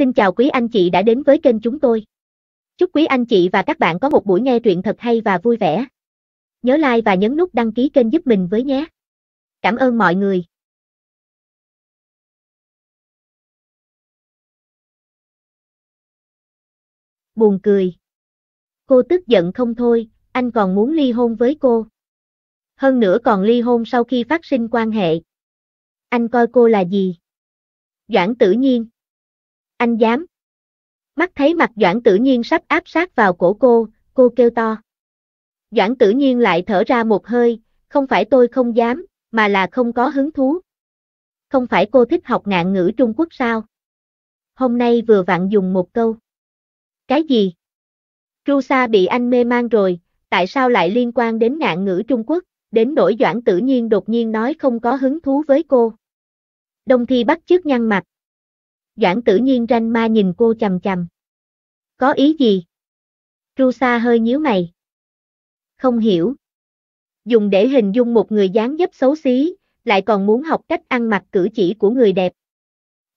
Xin chào quý anh chị đã đến với kênh chúng tôi. Chúc quý anh chị và các bạn có một buổi nghe truyện thật hay và vui vẻ. Nhớ like và nhấn nút đăng ký kênh giúp mình với nhé. Cảm ơn mọi người. Buồn cười. Cô tức giận không thôi, anh còn muốn ly hôn với cô. Hơn nữa còn ly hôn sau khi phát sinh quan hệ. Anh coi cô là gì? Doãn tử nhiên anh dám. Mắt thấy mặt Doãn Tử Nhiên sắp áp sát vào cổ cô, cô kêu to. Doãn Tử Nhiên lại thở ra một hơi, không phải tôi không dám, mà là không có hứng thú. Không phải cô thích học ngạn ngữ Trung Quốc sao? Hôm nay vừa vặn dùng một câu. Cái gì? Rusa bị anh mê mang rồi, tại sao lại liên quan đến ngạn ngữ Trung Quốc, đến nỗi Doãn Tử Nhiên đột nhiên nói không có hứng thú với cô. Đông Thi bắt chước nhăn mặt, Doãn tử nhiên ranh ma nhìn cô chầm chầm. Có ý gì? Rusa hơi nhíu mày. Không hiểu. Dùng để hình dung một người dáng dấp xấu xí, lại còn muốn học cách ăn mặc cử chỉ của người đẹp.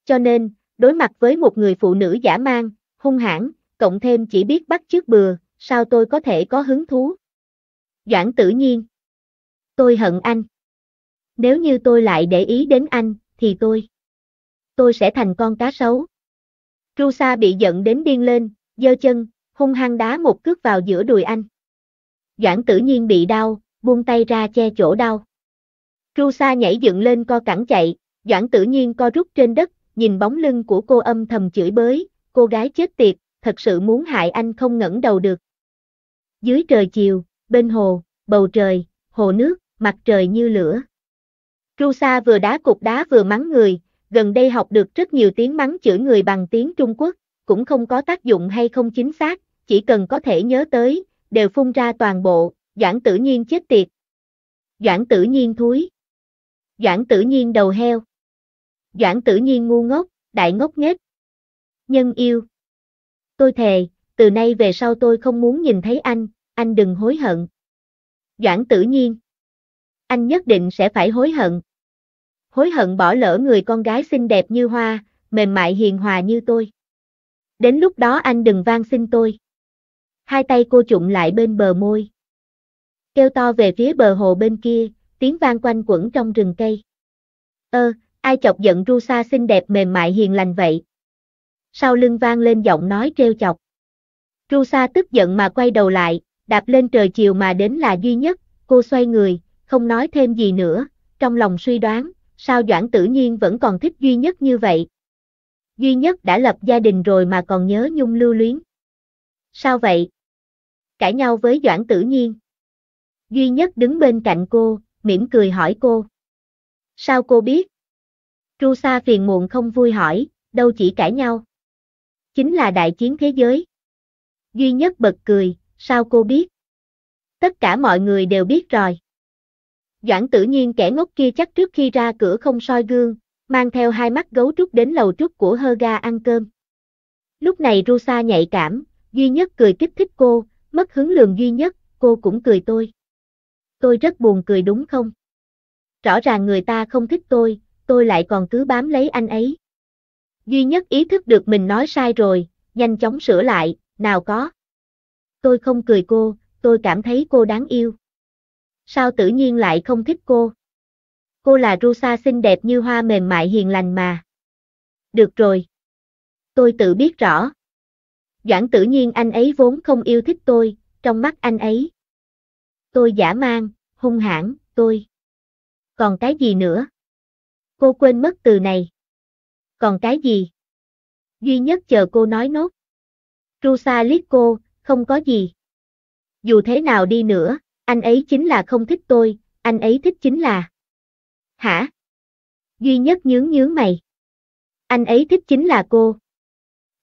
Cho nên, đối mặt với một người phụ nữ giả mang, hung hãn, cộng thêm chỉ biết bắt chước bừa, sao tôi có thể có hứng thú? Doãn tự nhiên. Tôi hận anh. Nếu như tôi lại để ý đến anh, thì tôi tôi sẽ thành con cá sấu. Rusa bị giận đến điên lên, giơ chân, hung hăng đá một cước vào giữa đùi anh. Doãn tử nhiên bị đau, buông tay ra che chỗ đau. Rusa nhảy dựng lên co cẳng chạy, Doãn tử nhiên co rút trên đất, nhìn bóng lưng của cô âm thầm chửi bới, cô gái chết tiệt, thật sự muốn hại anh không ngẩng đầu được. Dưới trời chiều, bên hồ, bầu trời, hồ nước, mặt trời như lửa. Rusa vừa đá cục đá vừa mắng người, gần đây học được rất nhiều tiếng mắng chửi người bằng tiếng Trung Quốc, cũng không có tác dụng hay không chính xác, chỉ cần có thể nhớ tới, đều phun ra toàn bộ, Doãn Tử Nhiên chết tiệt. Doãn Tử Nhiên thúi. Doãn Tử Nhiên đầu heo. Doãn Tử Nhiên ngu ngốc, đại ngốc nghếch. Nhân yêu. Tôi thề, từ nay về sau tôi không muốn nhìn thấy anh, anh đừng hối hận. Doãn Tử Nhiên. Anh nhất định sẽ phải hối hận hối hận bỏ lỡ người con gái xinh đẹp như hoa, mềm mại hiền hòa như tôi. Đến lúc đó anh đừng van xin tôi. Hai tay cô chụm lại bên bờ môi. Kêu to về phía bờ hồ bên kia, tiếng vang quanh quẩn trong rừng cây. Ơ, ai chọc giận Rusa xinh đẹp mềm mại hiền lành vậy? Sau lưng vang lên giọng nói treo chọc. Rusa tức giận mà quay đầu lại, đạp lên trời chiều mà đến là duy nhất, cô xoay người, không nói thêm gì nữa, trong lòng suy đoán, sao Doãn Tử Nhiên vẫn còn thích duy nhất như vậy? Duy nhất đã lập gia đình rồi mà còn nhớ nhung lưu luyến. Sao vậy? Cãi nhau với Doãn Tử Nhiên. Duy nhất đứng bên cạnh cô, mỉm cười hỏi cô. Sao cô biết? Tru Sa phiền muộn không vui hỏi, đâu chỉ cãi nhau. Chính là đại chiến thế giới. Duy nhất bật cười, sao cô biết? Tất cả mọi người đều biết rồi. Doãn tử nhiên kẻ ngốc kia chắc trước khi ra cửa không soi gương, mang theo hai mắt gấu trúc đến lầu trúc của Herga ăn cơm. Lúc này Rusa nhạy cảm, duy nhất cười kích thích cô, mất hứng lường duy nhất, cô cũng cười tôi. Tôi rất buồn cười đúng không? Rõ ràng người ta không thích tôi, tôi lại còn cứ bám lấy anh ấy. Duy nhất ý thức được mình nói sai rồi, nhanh chóng sửa lại, nào có. Tôi không cười cô, tôi cảm thấy cô đáng yêu sao tự nhiên lại không thích cô? Cô là Rusa xinh đẹp như hoa mềm mại hiền lành mà. Được rồi. Tôi tự biết rõ. Doãn tự nhiên anh ấy vốn không yêu thích tôi, trong mắt anh ấy. Tôi giả mang, hung hãn, tôi. Còn cái gì nữa? Cô quên mất từ này. Còn cái gì? Duy nhất chờ cô nói nốt. Rusa liếc cô, không có gì. Dù thế nào đi nữa, anh ấy chính là không thích tôi, anh ấy thích chính là... Hả? Duy nhất nhướng nhướng mày. Anh ấy thích chính là cô.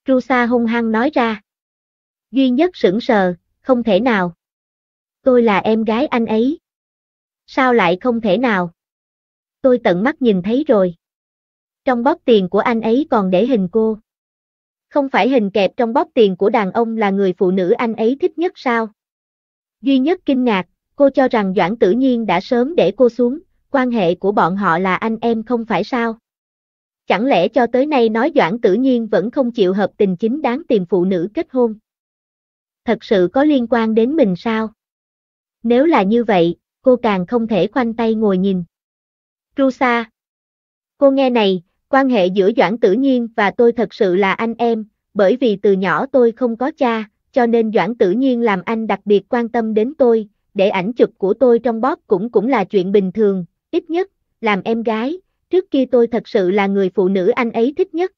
Tru Sa hung hăng nói ra. Duy nhất sững sờ, không thể nào. Tôi là em gái anh ấy. Sao lại không thể nào? Tôi tận mắt nhìn thấy rồi. Trong bóp tiền của anh ấy còn để hình cô. Không phải hình kẹp trong bóp tiền của đàn ông là người phụ nữ anh ấy thích nhất sao? Duy nhất kinh ngạc, cô cho rằng Doãn Tử Nhiên đã sớm để cô xuống, quan hệ của bọn họ là anh em không phải sao? Chẳng lẽ cho tới nay nói Doãn Tử Nhiên vẫn không chịu hợp tình chính đáng tìm phụ nữ kết hôn? Thật sự có liên quan đến mình sao? Nếu là như vậy, cô càng không thể khoanh tay ngồi nhìn. Rusa. Cô nghe này, quan hệ giữa Doãn Tử Nhiên và tôi thật sự là anh em, bởi vì từ nhỏ tôi không có cha, cho nên Doãn Tử Nhiên làm anh đặc biệt quan tâm đến tôi, để ảnh chụp của tôi trong bóp cũng cũng là chuyện bình thường, ít nhất, làm em gái, trước kia tôi thật sự là người phụ nữ anh ấy thích nhất.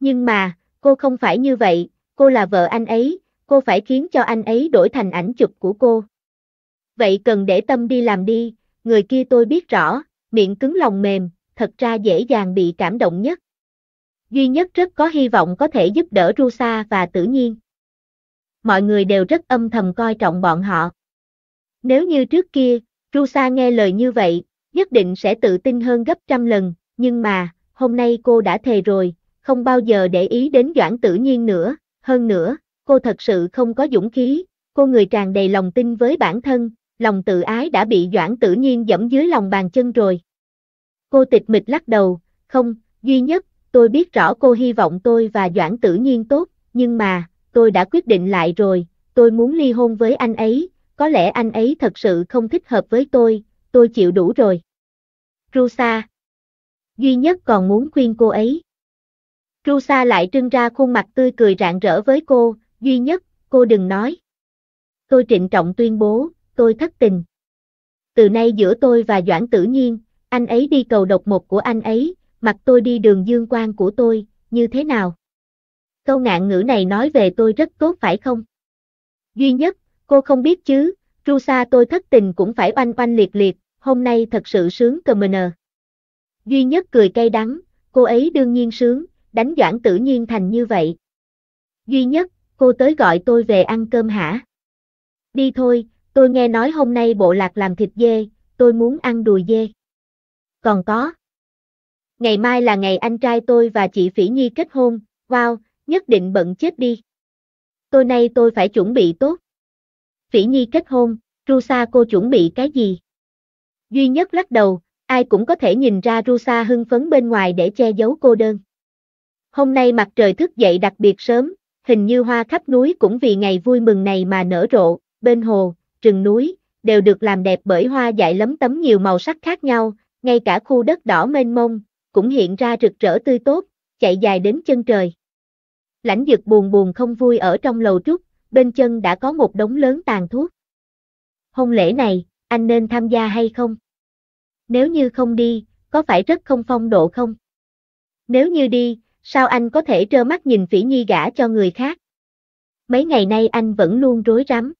Nhưng mà, cô không phải như vậy, cô là vợ anh ấy, cô phải khiến cho anh ấy đổi thành ảnh chụp của cô. Vậy cần để tâm đi làm đi, người kia tôi biết rõ, miệng cứng lòng mềm, thật ra dễ dàng bị cảm động nhất. Duy nhất rất có hy vọng có thể giúp đỡ Rusa và Tử nhiên mọi người đều rất âm thầm coi trọng bọn họ. Nếu như trước kia, Rusa nghe lời như vậy, nhất định sẽ tự tin hơn gấp trăm lần, nhưng mà, hôm nay cô đã thề rồi, không bao giờ để ý đến Doãn Tử Nhiên nữa, hơn nữa, cô thật sự không có dũng khí, cô người tràn đầy lòng tin với bản thân, lòng tự ái đã bị Doãn Tử Nhiên dẫm dưới lòng bàn chân rồi. Cô tịch mịch lắc đầu, không, duy nhất, tôi biết rõ cô hy vọng tôi và Doãn Tử Nhiên tốt, nhưng mà, tôi đã quyết định lại rồi, tôi muốn ly hôn với anh ấy, có lẽ anh ấy thật sự không thích hợp với tôi, tôi chịu đủ rồi. Rusa Duy nhất còn muốn khuyên cô ấy. Rusa lại trưng ra khuôn mặt tươi cười rạng rỡ với cô, duy nhất, cô đừng nói. Tôi trịnh trọng tuyên bố, tôi thất tình. Từ nay giữa tôi và Doãn Tử Nhiên, anh ấy đi cầu độc một của anh ấy, mặt tôi đi đường dương quan của tôi, như thế nào? câu ngạn ngữ này nói về tôi rất tốt phải không? Duy nhất, cô không biết chứ, tru sa tôi thất tình cũng phải oanh oanh liệt liệt, hôm nay thật sự sướng cờ mờ nờ. Duy nhất cười cay đắng, cô ấy đương nhiên sướng, đánh doãn tự nhiên thành như vậy. Duy nhất, cô tới gọi tôi về ăn cơm hả? Đi thôi, tôi nghe nói hôm nay bộ lạc làm thịt dê, tôi muốn ăn đùi dê. Còn có. Ngày mai là ngày anh trai tôi và chị Phỉ Nhi kết hôn, wow, nhất định bận chết đi. Tối nay tôi phải chuẩn bị tốt. Phỉ Nhi kết hôn, Rusa cô chuẩn bị cái gì? Duy nhất lắc đầu, ai cũng có thể nhìn ra Rusa hưng phấn bên ngoài để che giấu cô đơn. Hôm nay mặt trời thức dậy đặc biệt sớm, hình như hoa khắp núi cũng vì ngày vui mừng này mà nở rộ, bên hồ, rừng núi, đều được làm đẹp bởi hoa dại lấm tấm nhiều màu sắc khác nhau, ngay cả khu đất đỏ mênh mông, cũng hiện ra rực rỡ tươi tốt, chạy dài đến chân trời lãnh dực buồn buồn không vui ở trong lầu trúc, bên chân đã có một đống lớn tàn thuốc. Hôn lễ này, anh nên tham gia hay không? Nếu như không đi, có phải rất không phong độ không? Nếu như đi, sao anh có thể trơ mắt nhìn Phỉ Nhi gả cho người khác? Mấy ngày nay anh vẫn luôn rối rắm.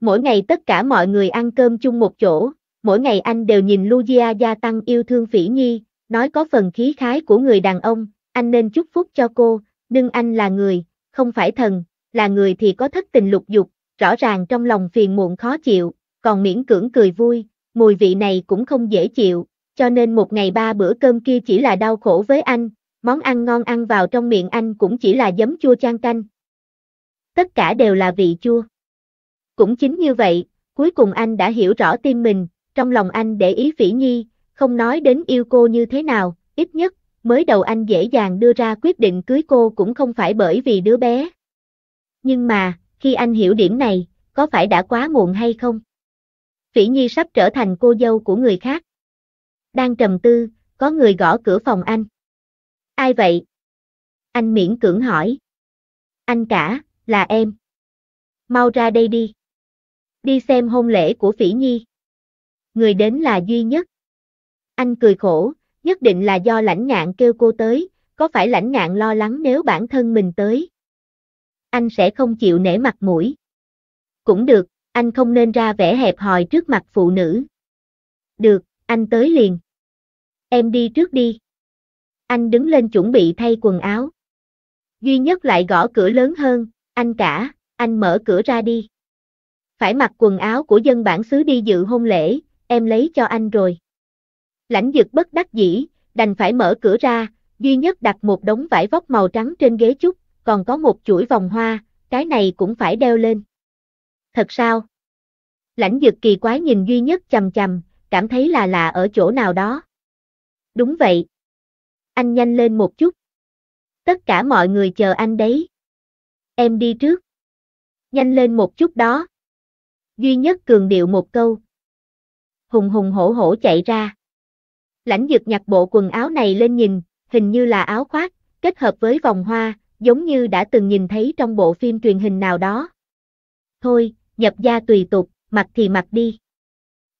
Mỗi ngày tất cả mọi người ăn cơm chung một chỗ, mỗi ngày anh đều nhìn Lucia gia tăng yêu thương Phỉ Nhi, nói có phần khí khái của người đàn ông, anh nên chúc phúc cho cô, nhưng anh là người, không phải thần, là người thì có thất tình lục dục, rõ ràng trong lòng phiền muộn khó chịu, còn miễn cưỡng cười vui, mùi vị này cũng không dễ chịu, cho nên một ngày ba bữa cơm kia chỉ là đau khổ với anh, món ăn ngon ăn vào trong miệng anh cũng chỉ là giấm chua chan canh. Tất cả đều là vị chua. Cũng chính như vậy, cuối cùng anh đã hiểu rõ tim mình, trong lòng anh để ý Phỉ Nhi, không nói đến yêu cô như thế nào, ít nhất mới đầu anh dễ dàng đưa ra quyết định cưới cô cũng không phải bởi vì đứa bé. Nhưng mà, khi anh hiểu điểm này, có phải đã quá muộn hay không? Phỉ Nhi sắp trở thành cô dâu của người khác. Đang trầm tư, có người gõ cửa phòng anh. Ai vậy? Anh miễn cưỡng hỏi. Anh cả, là em. Mau ra đây đi. Đi xem hôn lễ của Phỉ Nhi. Người đến là duy nhất. Anh cười khổ, nhất định là do lãnh ngạn kêu cô tới, có phải lãnh ngạn lo lắng nếu bản thân mình tới? Anh sẽ không chịu nể mặt mũi. Cũng được, anh không nên ra vẻ hẹp hòi trước mặt phụ nữ. Được, anh tới liền. Em đi trước đi. Anh đứng lên chuẩn bị thay quần áo. Duy nhất lại gõ cửa lớn hơn, anh cả, anh mở cửa ra đi. Phải mặc quần áo của dân bản xứ đi dự hôn lễ, em lấy cho anh rồi. Lãnh dực bất đắc dĩ, đành phải mở cửa ra, duy nhất đặt một đống vải vóc màu trắng trên ghế chút, còn có một chuỗi vòng hoa, cái này cũng phải đeo lên. Thật sao? Lãnh dực kỳ quái nhìn duy nhất chầm chầm, cảm thấy là lạ ở chỗ nào đó. Đúng vậy. Anh nhanh lên một chút. Tất cả mọi người chờ anh đấy. Em đi trước. Nhanh lên một chút đó. Duy nhất cường điệu một câu. Hùng hùng hổ hổ chạy ra. Lãnh dực nhặt bộ quần áo này lên nhìn, hình như là áo khoác, kết hợp với vòng hoa, giống như đã từng nhìn thấy trong bộ phim truyền hình nào đó. Thôi, nhập gia tùy tục, mặc thì mặc đi.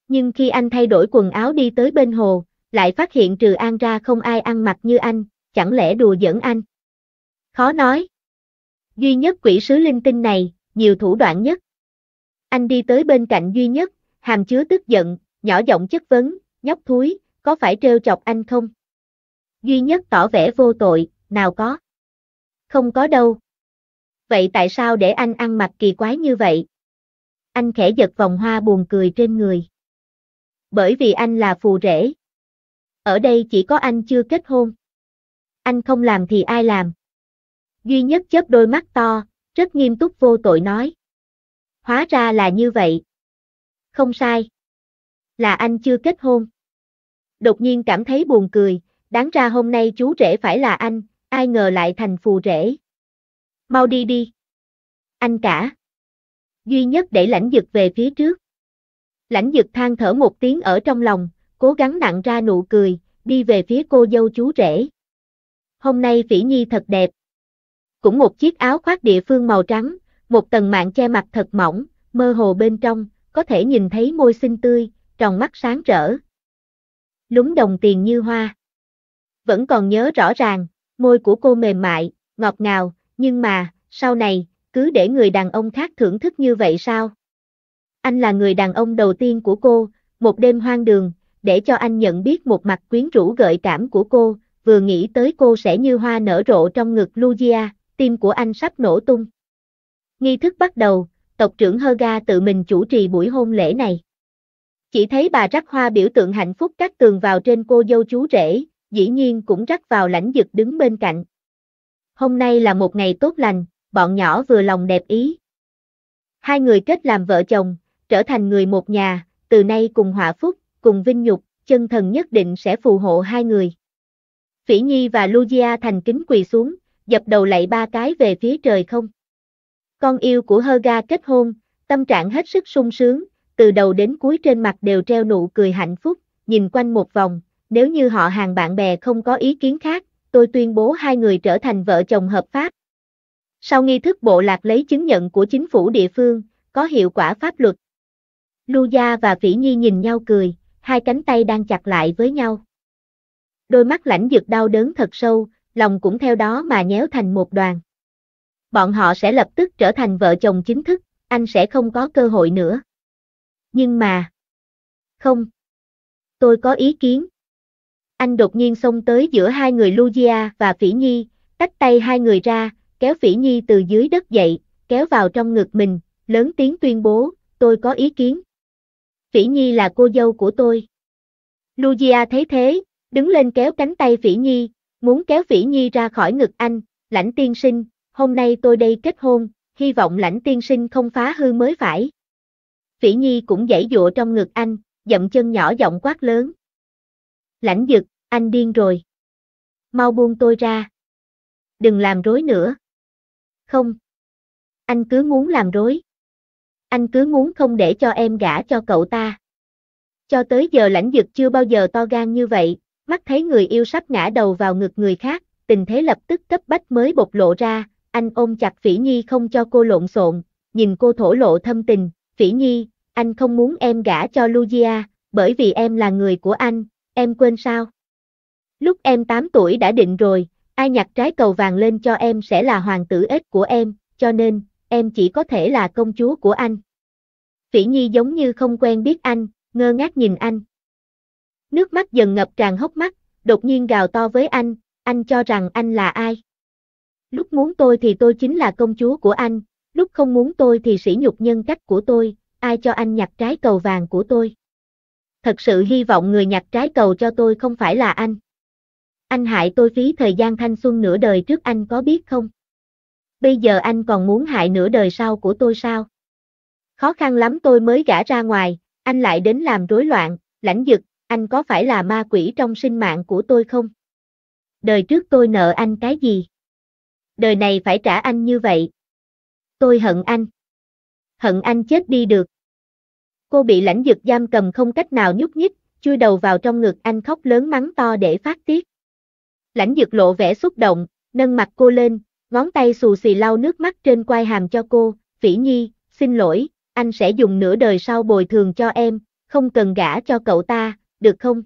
Nhưng khi anh thay đổi quần áo đi tới bên hồ, lại phát hiện trừ An ra không ai ăn mặc như anh, chẳng lẽ đùa giỡn anh? Khó nói. Duy nhất quỷ sứ linh tinh này, nhiều thủ đoạn nhất. Anh đi tới bên cạnh duy nhất, hàm chứa tức giận, nhỏ giọng chất vấn, nhóc thúi, có phải trêu chọc anh không? Duy nhất tỏ vẻ vô tội, nào có. Không có đâu. Vậy tại sao để anh ăn mặc kỳ quái như vậy? Anh khẽ giật vòng hoa buồn cười trên người. Bởi vì anh là phù rể. Ở đây chỉ có anh chưa kết hôn. Anh không làm thì ai làm? Duy nhất chớp đôi mắt to, rất nghiêm túc vô tội nói. Hóa ra là như vậy. Không sai. Là anh chưa kết hôn đột nhiên cảm thấy buồn cười, đáng ra hôm nay chú rể phải là anh, ai ngờ lại thành phù rể. Mau đi đi. Anh cả. Duy nhất để lãnh dực về phía trước. Lãnh dực than thở một tiếng ở trong lòng, cố gắng nặng ra nụ cười, đi về phía cô dâu chú rể. Hôm nay Phỉ Nhi thật đẹp. Cũng một chiếc áo khoác địa phương màu trắng, một tầng mạng che mặt thật mỏng, mơ hồ bên trong, có thể nhìn thấy môi xinh tươi, tròn mắt sáng rỡ, lúng đồng tiền như hoa. Vẫn còn nhớ rõ ràng, môi của cô mềm mại, ngọt ngào, nhưng mà, sau này, cứ để người đàn ông khác thưởng thức như vậy sao? Anh là người đàn ông đầu tiên của cô, một đêm hoang đường, để cho anh nhận biết một mặt quyến rũ gợi cảm của cô, vừa nghĩ tới cô sẽ như hoa nở rộ trong ngực Lugia, tim của anh sắp nổ tung. Nghi thức bắt đầu, tộc trưởng Herga tự mình chủ trì buổi hôn lễ này. Chỉ thấy bà rắc hoa biểu tượng hạnh phúc cắt tường vào trên cô dâu chú rể, dĩ nhiên cũng rắc vào lãnh dực đứng bên cạnh. Hôm nay là một ngày tốt lành, bọn nhỏ vừa lòng đẹp ý. Hai người kết làm vợ chồng, trở thành người một nhà, từ nay cùng hòa phúc, cùng vinh nhục, chân thần nhất định sẽ phù hộ hai người. Phỉ Nhi và Lugia thành kính quỳ xuống, dập đầu lạy ba cái về phía trời không. Con yêu của Herga kết hôn, tâm trạng hết sức sung sướng, từ đầu đến cuối trên mặt đều treo nụ cười hạnh phúc, nhìn quanh một vòng, nếu như họ hàng bạn bè không có ý kiến khác, tôi tuyên bố hai người trở thành vợ chồng hợp pháp. Sau nghi thức bộ lạc lấy chứng nhận của chính phủ địa phương, có hiệu quả pháp luật. Luya và Phỉ Nhi nhìn nhau cười, hai cánh tay đang chặt lại với nhau. Đôi mắt lãnh dược đau đớn thật sâu, lòng cũng theo đó mà nhéo thành một đoàn. Bọn họ sẽ lập tức trở thành vợ chồng chính thức, anh sẽ không có cơ hội nữa nhưng mà... Không. Tôi có ý kiến. Anh đột nhiên xông tới giữa hai người Lugia và Phỉ Nhi, tách tay hai người ra, kéo Phỉ Nhi từ dưới đất dậy, kéo vào trong ngực mình, lớn tiếng tuyên bố, tôi có ý kiến. Phỉ Nhi là cô dâu của tôi. Lugia thấy thế, đứng lên kéo cánh tay Phỉ Nhi, muốn kéo Phỉ Nhi ra khỏi ngực anh, lãnh tiên sinh, hôm nay tôi đây kết hôn, hy vọng lãnh tiên sinh không phá hư mới phải. Phỉ Nhi cũng dãy dụa trong ngực anh, dậm chân nhỏ giọng quát lớn. Lãnh dực, anh điên rồi. Mau buông tôi ra. Đừng làm rối nữa. Không. Anh cứ muốn làm rối. Anh cứ muốn không để cho em gả cho cậu ta. Cho tới giờ lãnh dực chưa bao giờ to gan như vậy, mắt thấy người yêu sắp ngã đầu vào ngực người khác, tình thế lập tức cấp bách mới bộc lộ ra, anh ôm chặt Phỉ Nhi không cho cô lộn xộn, nhìn cô thổ lộ thâm tình, Phỉ Nhi, anh không muốn em gả cho Lugia, bởi vì em là người của anh, em quên sao? Lúc em 8 tuổi đã định rồi, ai nhặt trái cầu vàng lên cho em sẽ là hoàng tử ếch của em, cho nên, em chỉ có thể là công chúa của anh. Phỉ Nhi giống như không quen biết anh, ngơ ngác nhìn anh. Nước mắt dần ngập tràn hốc mắt, đột nhiên gào to với anh, anh cho rằng anh là ai? Lúc muốn tôi thì tôi chính là công chúa của anh, lúc không muốn tôi thì sỉ nhục nhân cách của tôi, ai cho anh nhặt trái cầu vàng của tôi. Thật sự hy vọng người nhặt trái cầu cho tôi không phải là anh. Anh hại tôi phí thời gian thanh xuân nửa đời trước anh có biết không? Bây giờ anh còn muốn hại nửa đời sau của tôi sao? Khó khăn lắm tôi mới gã ra ngoài, anh lại đến làm rối loạn, lãnh dực, anh có phải là ma quỷ trong sinh mạng của tôi không? Đời trước tôi nợ anh cái gì? Đời này phải trả anh như vậy. Tôi hận anh hận anh chết đi được. Cô bị lãnh dực giam cầm không cách nào nhúc nhích, chui đầu vào trong ngực anh khóc lớn mắng to để phát tiết. Lãnh dực lộ vẻ xúc động, nâng mặt cô lên, ngón tay xù xì lau nước mắt trên quai hàm cho cô, Vĩ Nhi, xin lỗi, anh sẽ dùng nửa đời sau bồi thường cho em, không cần gả cho cậu ta, được không?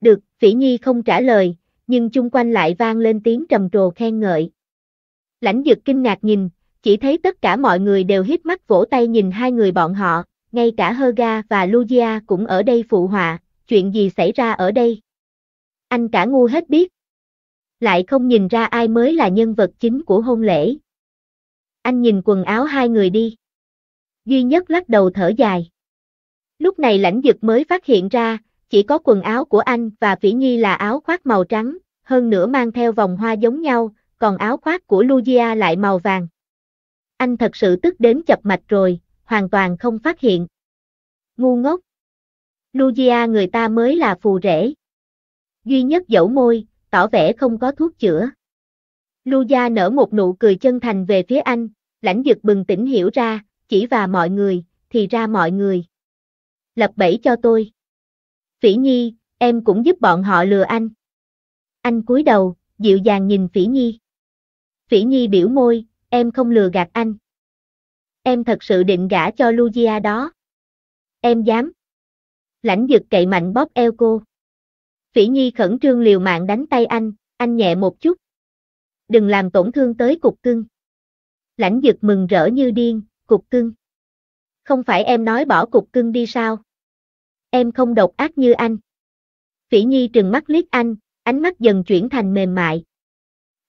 Được, Vĩ Nhi không trả lời, nhưng chung quanh lại vang lên tiếng trầm trồ khen ngợi. Lãnh dực kinh ngạc nhìn, chỉ thấy tất cả mọi người đều hít mắt vỗ tay nhìn hai người bọn họ, ngay cả Herga và Lugia cũng ở đây phụ họa, chuyện gì xảy ra ở đây? Anh cả ngu hết biết. Lại không nhìn ra ai mới là nhân vật chính của hôn lễ. Anh nhìn quần áo hai người đi. Duy nhất lắc đầu thở dài. Lúc này lãnh dực mới phát hiện ra, chỉ có quần áo của anh và Phỉ Nhi là áo khoác màu trắng, hơn nữa mang theo vòng hoa giống nhau, còn áo khoác của Lugia lại màu vàng. Anh thật sự tức đến chập mạch rồi, hoàn toàn không phát hiện. Ngu ngốc. Lugia người ta mới là phù rể. Duy nhất dẫu môi, tỏ vẻ không có thuốc chữa. Lugia nở một nụ cười chân thành về phía anh, lãnh dực bừng tỉnh hiểu ra, chỉ và mọi người, thì ra mọi người. Lập bẫy cho tôi. Phỉ Nhi, em cũng giúp bọn họ lừa anh. Anh cúi đầu, dịu dàng nhìn Phỉ Nhi. Phỉ Nhi biểu môi, Em không lừa gạt anh. Em thật sự định gả cho Lucia đó. Em dám. Lãnh dực cậy mạnh bóp eo cô. Phỉ Nhi khẩn trương liều mạng đánh tay anh, anh nhẹ một chút. Đừng làm tổn thương tới cục cưng. Lãnh dực mừng rỡ như điên, cục cưng. Không phải em nói bỏ cục cưng đi sao? Em không độc ác như anh. Phỉ Nhi trừng mắt liếc anh, ánh mắt dần chuyển thành mềm mại.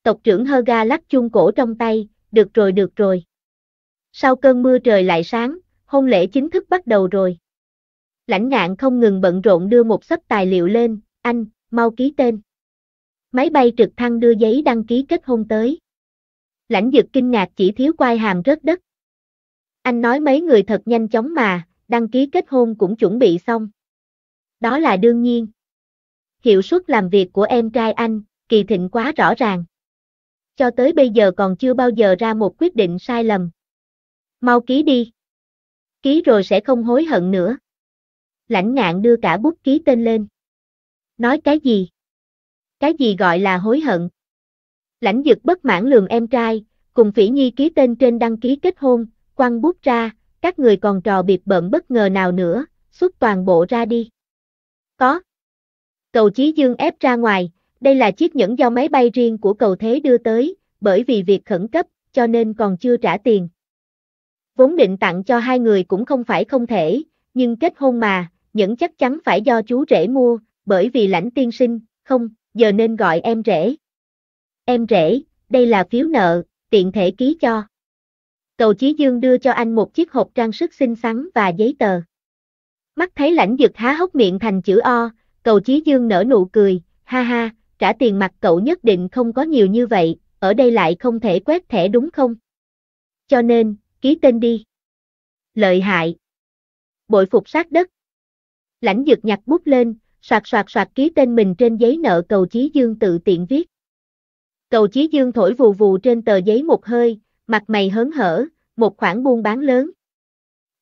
Tộc trưởng Hơ Ga lắc chuông cổ trong tay, được rồi được rồi. Sau cơn mưa trời lại sáng, hôn lễ chính thức bắt đầu rồi. Lãnh ngạn không ngừng bận rộn đưa một sấp tài liệu lên, anh, mau ký tên. Máy bay trực thăng đưa giấy đăng ký kết hôn tới. Lãnh dực kinh ngạc chỉ thiếu quai hàm rớt đất. Anh nói mấy người thật nhanh chóng mà, đăng ký kết hôn cũng chuẩn bị xong. Đó là đương nhiên. Hiệu suất làm việc của em trai anh, kỳ thịnh quá rõ ràng cho tới bây giờ còn chưa bao giờ ra một quyết định sai lầm. Mau ký đi. Ký rồi sẽ không hối hận nữa. Lãnh ngạn đưa cả bút ký tên lên. Nói cái gì? Cái gì gọi là hối hận? Lãnh dực bất mãn lường em trai, cùng phỉ nhi ký tên trên đăng ký kết hôn, quăng bút ra, các người còn trò biệt bợm bất ngờ nào nữa, xuất toàn bộ ra đi. Có. Cầu Chí Dương ép ra ngoài, đây là chiếc nhẫn do máy bay riêng của cầu thế đưa tới, bởi vì việc khẩn cấp, cho nên còn chưa trả tiền. Vốn định tặng cho hai người cũng không phải không thể, nhưng kết hôn mà, nhẫn chắc chắn phải do chú rể mua, bởi vì lãnh tiên sinh, không, giờ nên gọi em rể. Em rể, đây là phiếu nợ, tiện thể ký cho. Cầu Chí Dương đưa cho anh một chiếc hộp trang sức xinh xắn và giấy tờ. Mắt thấy lãnh dực há hốc miệng thành chữ O, cầu Chí Dương nở nụ cười, ha ha, trả tiền mặt cậu nhất định không có nhiều như vậy, ở đây lại không thể quét thẻ đúng không? Cho nên, ký tên đi. Lợi hại. Bội phục sát đất. Lãnh dực nhặt bút lên, soạt soạt soạt ký tên mình trên giấy nợ cầu Chí Dương tự tiện viết. Cầu Chí Dương thổi vù vù trên tờ giấy một hơi, mặt mày hớn hở, một khoản buôn bán lớn.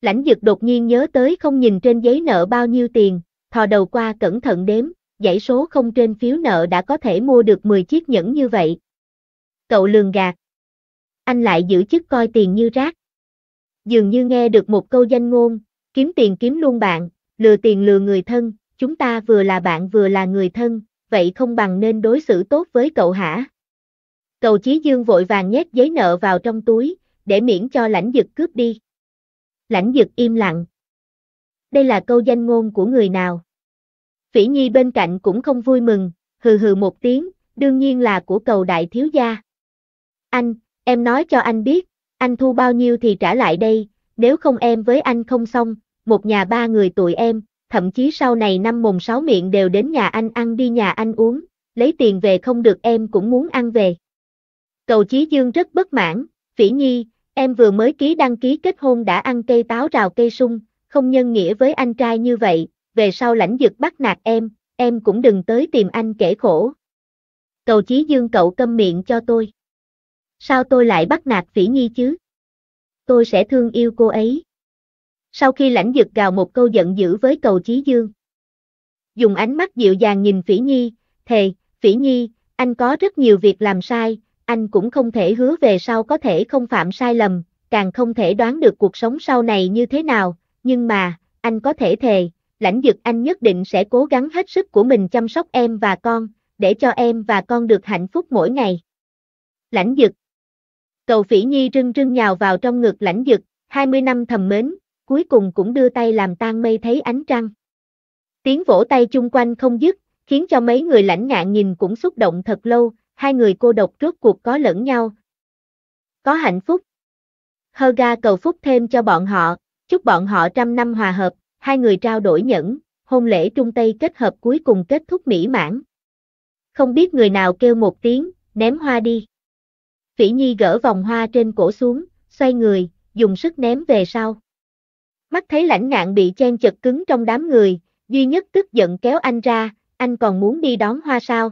Lãnh dực đột nhiên nhớ tới không nhìn trên giấy nợ bao nhiêu tiền, thò đầu qua cẩn thận đếm, dãy số không trên phiếu nợ đã có thể mua được 10 chiếc nhẫn như vậy. Cậu lường gạt. Anh lại giữ chức coi tiền như rác. Dường như nghe được một câu danh ngôn, kiếm tiền kiếm luôn bạn, lừa tiền lừa người thân, chúng ta vừa là bạn vừa là người thân, vậy không bằng nên đối xử tốt với cậu hả? Cậu Chí Dương vội vàng nhét giấy nợ vào trong túi, để miễn cho lãnh dực cướp đi. Lãnh dực im lặng. Đây là câu danh ngôn của người nào? Phỉ Nhi bên cạnh cũng không vui mừng, hừ hừ một tiếng, đương nhiên là của cầu đại thiếu gia. Anh, em nói cho anh biết, anh thu bao nhiêu thì trả lại đây, nếu không em với anh không xong, một nhà ba người tụi em, thậm chí sau này năm mồm sáu miệng đều đến nhà anh ăn đi nhà anh uống, lấy tiền về không được em cũng muốn ăn về. Cầu Chí Dương rất bất mãn, Phỉ Nhi, em vừa mới ký đăng ký kết hôn đã ăn cây táo rào cây sung, không nhân nghĩa với anh trai như vậy, về sau lãnh dực bắt nạt em, em cũng đừng tới tìm anh kể khổ. Cầu chí dương cậu câm miệng cho tôi. Sao tôi lại bắt nạt phỉ nhi chứ? Tôi sẽ thương yêu cô ấy. Sau khi lãnh dực gào một câu giận dữ với cầu chí dương. Dùng ánh mắt dịu dàng nhìn phỉ nhi, thề, phỉ nhi, anh có rất nhiều việc làm sai, anh cũng không thể hứa về sau có thể không phạm sai lầm, càng không thể đoán được cuộc sống sau này như thế nào, nhưng mà, anh có thể thề, lãnh dực anh nhất định sẽ cố gắng hết sức của mình chăm sóc em và con, để cho em và con được hạnh phúc mỗi ngày. Lãnh dực Cầu phỉ nhi rưng rưng nhào vào trong ngực lãnh dực, 20 năm thầm mến, cuối cùng cũng đưa tay làm tan mây thấy ánh trăng. Tiếng vỗ tay chung quanh không dứt, khiến cho mấy người lãnh ngạn nhìn cũng xúc động thật lâu, hai người cô độc rốt cuộc có lẫn nhau. Có hạnh phúc. Hơ ga cầu phúc thêm cho bọn họ, chúc bọn họ trăm năm hòa hợp hai người trao đổi nhẫn, hôn lễ trung tây kết hợp cuối cùng kết thúc mỹ mãn. Không biết người nào kêu một tiếng, ném hoa đi. Phỉ Nhi gỡ vòng hoa trên cổ xuống, xoay người, dùng sức ném về sau. Mắt thấy lãnh ngạn bị chen chật cứng trong đám người, duy nhất tức giận kéo anh ra, anh còn muốn đi đón hoa sao?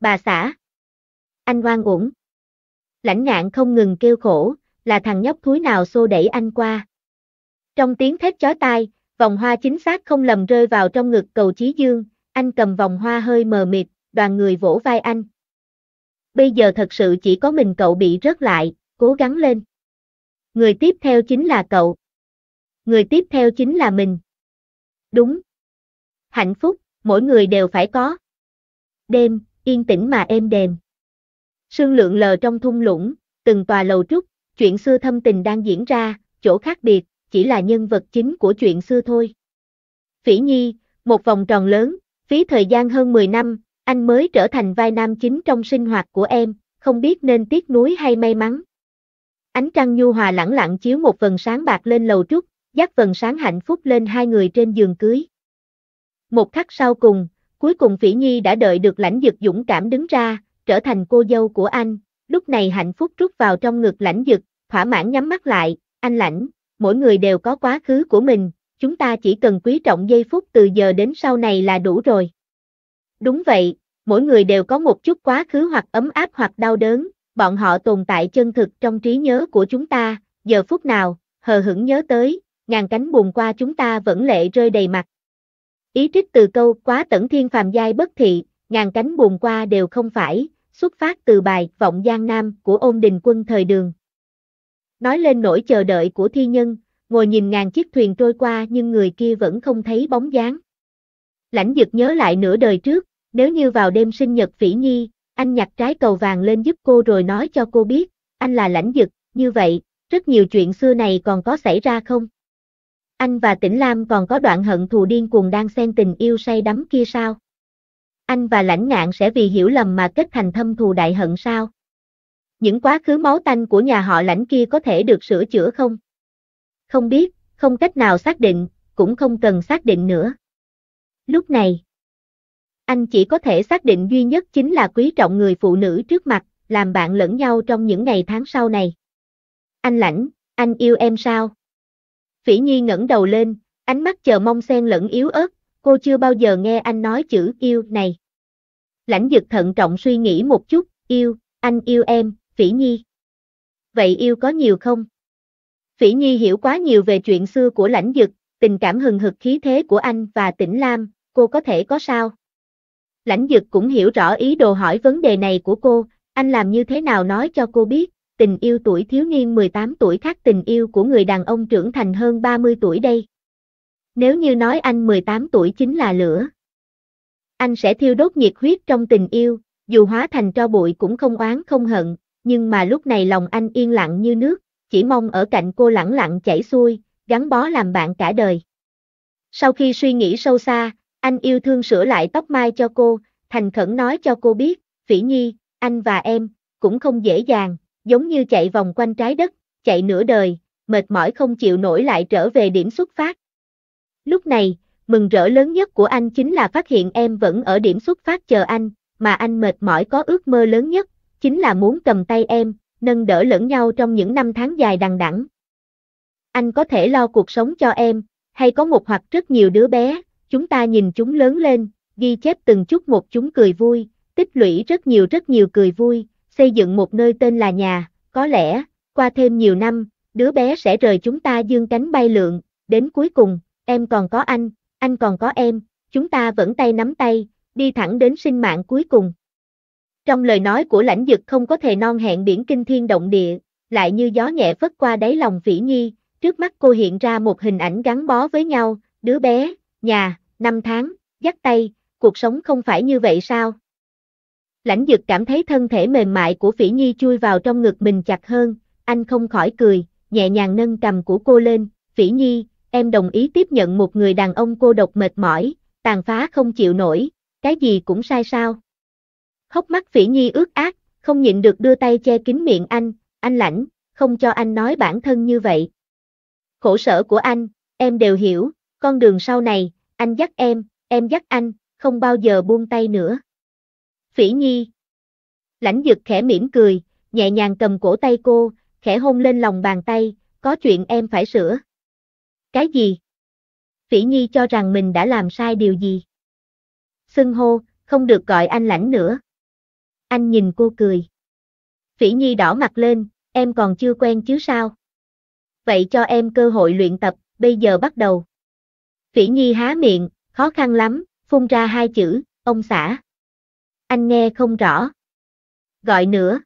Bà xã. Anh oan uổng. Lãnh ngạn không ngừng kêu khổ, là thằng nhóc thúi nào xô đẩy anh qua. Trong tiếng thét chó tai, Vòng hoa chính xác không lầm rơi vào trong ngực cầu Chí Dương, anh cầm vòng hoa hơi mờ mịt, đoàn người vỗ vai anh. Bây giờ thật sự chỉ có mình cậu bị rớt lại, cố gắng lên. Người tiếp theo chính là cậu. Người tiếp theo chính là mình. Đúng. Hạnh phúc, mỗi người đều phải có. Đêm, yên tĩnh mà êm đềm. Sương lượng lờ trong thung lũng, từng tòa lầu trúc, chuyện xưa thâm tình đang diễn ra, chỗ khác biệt, chỉ là nhân vật chính của chuyện xưa thôi. Phỉ Nhi, một vòng tròn lớn, phí thời gian hơn 10 năm, anh mới trở thành vai nam chính trong sinh hoạt của em, không biết nên tiếc nuối hay may mắn. Ánh trăng nhu hòa lẳng lặng chiếu một vần sáng bạc lên lầu trúc, dắt vần sáng hạnh phúc lên hai người trên giường cưới. Một khắc sau cùng, cuối cùng Phỉ Nhi đã đợi được lãnh dực dũng cảm đứng ra, trở thành cô dâu của anh, lúc này hạnh phúc rút vào trong ngực lãnh dực, thỏa mãn nhắm mắt lại, anh lãnh, mỗi người đều có quá khứ của mình, chúng ta chỉ cần quý trọng giây phút từ giờ đến sau này là đủ rồi. Đúng vậy, mỗi người đều có một chút quá khứ hoặc ấm áp hoặc đau đớn, bọn họ tồn tại chân thực trong trí nhớ của chúng ta, giờ phút nào, hờ hững nhớ tới, ngàn cánh buồn qua chúng ta vẫn lệ rơi đầy mặt. Ý trích từ câu quá tẩn thiên phàm giai bất thị, ngàn cánh buồn qua đều không phải, xuất phát từ bài Vọng Giang Nam của ôn đình quân thời đường. Nói lên nỗi chờ đợi của thi nhân, ngồi nhìn ngàn chiếc thuyền trôi qua nhưng người kia vẫn không thấy bóng dáng. Lãnh dực nhớ lại nửa đời trước, nếu như vào đêm sinh nhật Phỉ Nhi, anh nhặt trái cầu vàng lên giúp cô rồi nói cho cô biết, anh là lãnh dực, như vậy, rất nhiều chuyện xưa này còn có xảy ra không? Anh và Tĩnh Lam còn có đoạn hận thù điên cuồng đang xen tình yêu say đắm kia sao? Anh và lãnh ngạn sẽ vì hiểu lầm mà kết thành thâm thù đại hận sao? Những quá khứ máu tanh của nhà họ lãnh kia có thể được sửa chữa không? Không biết, không cách nào xác định, cũng không cần xác định nữa. Lúc này, anh chỉ có thể xác định duy nhất chính là quý trọng người phụ nữ trước mặt, làm bạn lẫn nhau trong những ngày tháng sau này. Anh lãnh, anh yêu em sao? Phỉ Nhi ngẩng đầu lên, ánh mắt chờ mong sen lẫn yếu ớt, cô chưa bao giờ nghe anh nói chữ yêu này. Lãnh dực thận trọng suy nghĩ một chút, yêu, anh yêu em, Phỉ Nhi. Vậy yêu có nhiều không? Phỉ Nhi hiểu quá nhiều về chuyện xưa của lãnh dực, tình cảm hừng hực khí thế của anh và tỉnh Lam, cô có thể có sao? Lãnh dực cũng hiểu rõ ý đồ hỏi vấn đề này của cô, anh làm như thế nào nói cho cô biết, tình yêu tuổi thiếu niên 18 tuổi khác tình yêu của người đàn ông trưởng thành hơn 30 tuổi đây. Nếu như nói anh 18 tuổi chính là lửa, anh sẽ thiêu đốt nhiệt huyết trong tình yêu, dù hóa thành tro bụi cũng không oán không hận, nhưng mà lúc này lòng anh yên lặng như nước, chỉ mong ở cạnh cô lẳng lặng chảy xuôi, gắn bó làm bạn cả đời. Sau khi suy nghĩ sâu xa, anh yêu thương sửa lại tóc mai cho cô, thành khẩn nói cho cô biết, Phỉ Nhi, anh và em, cũng không dễ dàng, giống như chạy vòng quanh trái đất, chạy nửa đời, mệt mỏi không chịu nổi lại trở về điểm xuất phát. Lúc này, mừng rỡ lớn nhất của anh chính là phát hiện em vẫn ở điểm xuất phát chờ anh, mà anh mệt mỏi có ước mơ lớn nhất, chính là muốn cầm tay em, nâng đỡ lẫn nhau trong những năm tháng dài đằng đẵng. Anh có thể lo cuộc sống cho em, hay có một hoặc rất nhiều đứa bé, chúng ta nhìn chúng lớn lên, ghi chép từng chút một chúng cười vui, tích lũy rất nhiều rất nhiều cười vui, xây dựng một nơi tên là nhà, có lẽ, qua thêm nhiều năm, đứa bé sẽ rời chúng ta dương cánh bay lượn, đến cuối cùng, em còn có anh, anh còn có em, chúng ta vẫn tay nắm tay, đi thẳng đến sinh mạng cuối cùng. Trong lời nói của lãnh dực không có thể non hẹn biển kinh thiên động địa, lại như gió nhẹ phất qua đáy lòng phỉ nhi, trước mắt cô hiện ra một hình ảnh gắn bó với nhau, đứa bé, nhà, năm tháng, dắt tay, cuộc sống không phải như vậy sao? Lãnh dực cảm thấy thân thể mềm mại của phỉ nhi chui vào trong ngực mình chặt hơn, anh không khỏi cười, nhẹ nhàng nâng cầm của cô lên, phỉ nhi, em đồng ý tiếp nhận một người đàn ông cô độc mệt mỏi, tàn phá không chịu nổi, cái gì cũng sai sao? Hốc mắt Phỉ Nhi ướt át, không nhịn được đưa tay che kín miệng anh, anh lãnh, không cho anh nói bản thân như vậy. Khổ sở của anh, em đều hiểu, con đường sau này, anh dắt em, em dắt anh, không bao giờ buông tay nữa. Phỉ Nhi Lãnh dực khẽ mỉm cười, nhẹ nhàng cầm cổ tay cô, khẽ hôn lên lòng bàn tay, có chuyện em phải sửa. Cái gì? Phỉ Nhi cho rằng mình đã làm sai điều gì? Xưng hô, không được gọi anh lãnh nữa. Anh nhìn cô cười. Phỉ Nhi đỏ mặt lên, em còn chưa quen chứ sao? Vậy cho em cơ hội luyện tập, bây giờ bắt đầu. Phỉ Nhi há miệng, khó khăn lắm, phun ra hai chữ, ông xã. Anh nghe không rõ. Gọi nữa.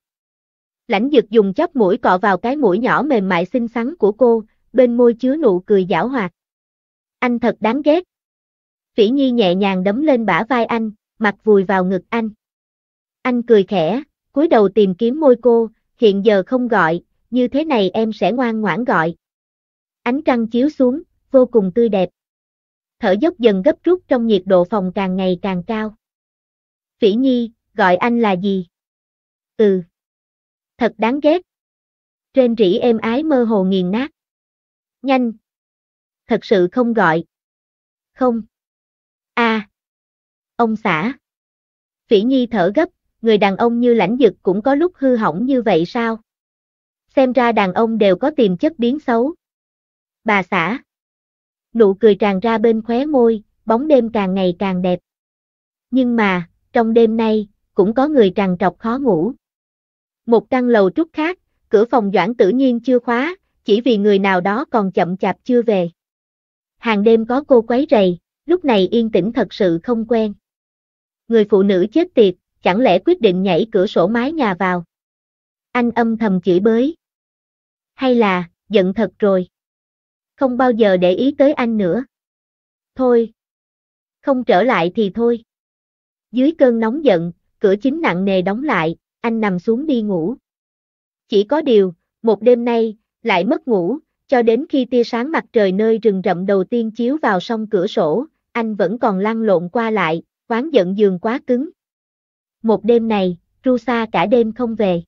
Lãnh dực dùng chóp mũi cọ vào cái mũi nhỏ mềm mại xinh xắn của cô, bên môi chứa nụ cười giảo hoạt. Anh thật đáng ghét. Phỉ Nhi nhẹ nhàng đấm lên bả vai anh, mặt vùi vào ngực anh. Anh cười khẽ, cúi đầu tìm kiếm môi cô, hiện giờ không gọi, như thế này em sẽ ngoan ngoãn gọi. Ánh trăng chiếu xuống, vô cùng tươi đẹp. Thở dốc dần gấp rút trong nhiệt độ phòng càng ngày càng cao. Phỉ Nhi, gọi anh là gì? Ừ. Thật đáng ghét. Trên rỉ êm ái mơ hồ nghiền nát. Nhanh. Thật sự không gọi. Không. a à. Ông xã. Phỉ Nhi thở gấp, người đàn ông như lãnh dực cũng có lúc hư hỏng như vậy sao? Xem ra đàn ông đều có tiềm chất biến xấu. Bà xã. Nụ cười tràn ra bên khóe môi, bóng đêm càng ngày càng đẹp. Nhưng mà, trong đêm nay, cũng có người trằn trọc khó ngủ. Một căn lầu trúc khác, cửa phòng Doãn tự nhiên chưa khóa, chỉ vì người nào đó còn chậm chạp chưa về. Hàng đêm có cô quấy rầy, lúc này yên tĩnh thật sự không quen. Người phụ nữ chết tiệt, chẳng lẽ quyết định nhảy cửa sổ mái nhà vào. Anh âm thầm chửi bới. Hay là, giận thật rồi. Không bao giờ để ý tới anh nữa. Thôi. Không trở lại thì thôi. Dưới cơn nóng giận, cửa chính nặng nề đóng lại, anh nằm xuống đi ngủ. Chỉ có điều, một đêm nay, lại mất ngủ, cho đến khi tia sáng mặt trời nơi rừng rậm đầu tiên chiếu vào song cửa sổ, anh vẫn còn lăn lộn qua lại, oán giận giường quá cứng, một đêm này, Rusa cả đêm không về.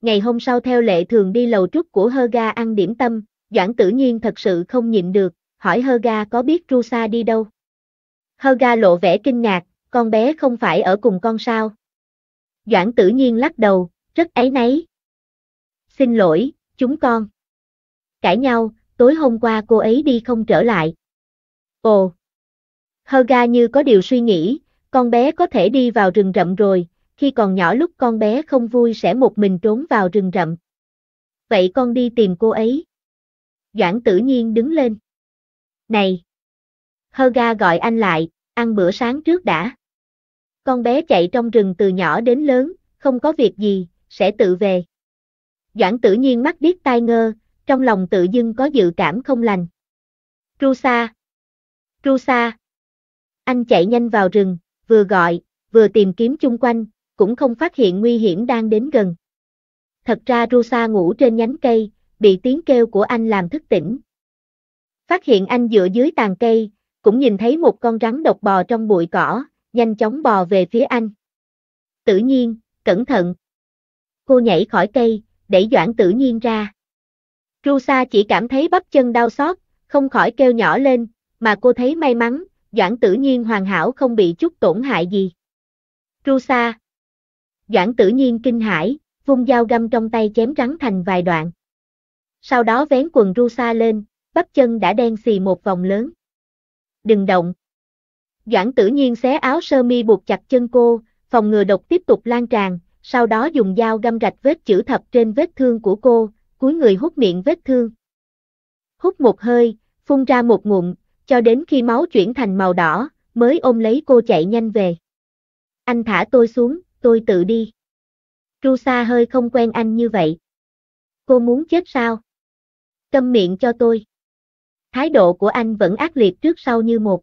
Ngày hôm sau theo lệ thường đi lầu trúc của Herga ăn điểm tâm, Doãn Tử Nhiên thật sự không nhịn được, hỏi Herga có biết Rusa đi đâu. Herga lộ vẻ kinh ngạc, con bé không phải ở cùng con sao. Doãn Tử Nhiên lắc đầu, rất ấy nấy. Xin lỗi, chúng con. Cãi nhau, tối hôm qua cô ấy đi không trở lại. Ồ. Herga như có điều suy nghĩ, con bé có thể đi vào rừng rậm rồi, khi còn nhỏ lúc con bé không vui sẽ một mình trốn vào rừng rậm. Vậy con đi tìm cô ấy. Doãn tử nhiên đứng lên. Này! Hơ ga gọi anh lại, ăn bữa sáng trước đã. Con bé chạy trong rừng từ nhỏ đến lớn, không có việc gì, sẽ tự về. Doãn tử nhiên mắt điếc tai ngơ, trong lòng tự dưng có dự cảm không lành. Rusa! Rusa! Anh chạy nhanh vào rừng, vừa gọi, vừa tìm kiếm chung quanh, cũng không phát hiện nguy hiểm đang đến gần. Thật ra Rusa ngủ trên nhánh cây, bị tiếng kêu của anh làm thức tỉnh. Phát hiện anh dựa dưới tàn cây, cũng nhìn thấy một con rắn độc bò trong bụi cỏ, nhanh chóng bò về phía anh. Tự nhiên, cẩn thận. Cô nhảy khỏi cây, đẩy Doãn tự nhiên ra. Rusa chỉ cảm thấy bắp chân đau xót, không khỏi kêu nhỏ lên, mà cô thấy may mắn, Doãn Tử Nhiên hoàn hảo không bị chút tổn hại gì. Rusa. Doãn Tử Nhiên kinh hãi, vung dao găm trong tay chém rắn thành vài đoạn. Sau đó vén quần Rusa lên, bắp chân đã đen xì một vòng lớn. Đừng động. Doãn Tử Nhiên xé áo sơ mi buộc chặt chân cô, phòng ngừa độc tiếp tục lan tràn, sau đó dùng dao găm rạch vết chữ thập trên vết thương của cô, cuối người hút miệng vết thương. Hút một hơi, phun ra một ngụm, cho đến khi máu chuyển thành màu đỏ, mới ôm lấy cô chạy nhanh về. Anh thả tôi xuống, tôi tự đi. Rusa hơi không quen anh như vậy. Cô muốn chết sao? Câm miệng cho tôi. Thái độ của anh vẫn ác liệt trước sau như một.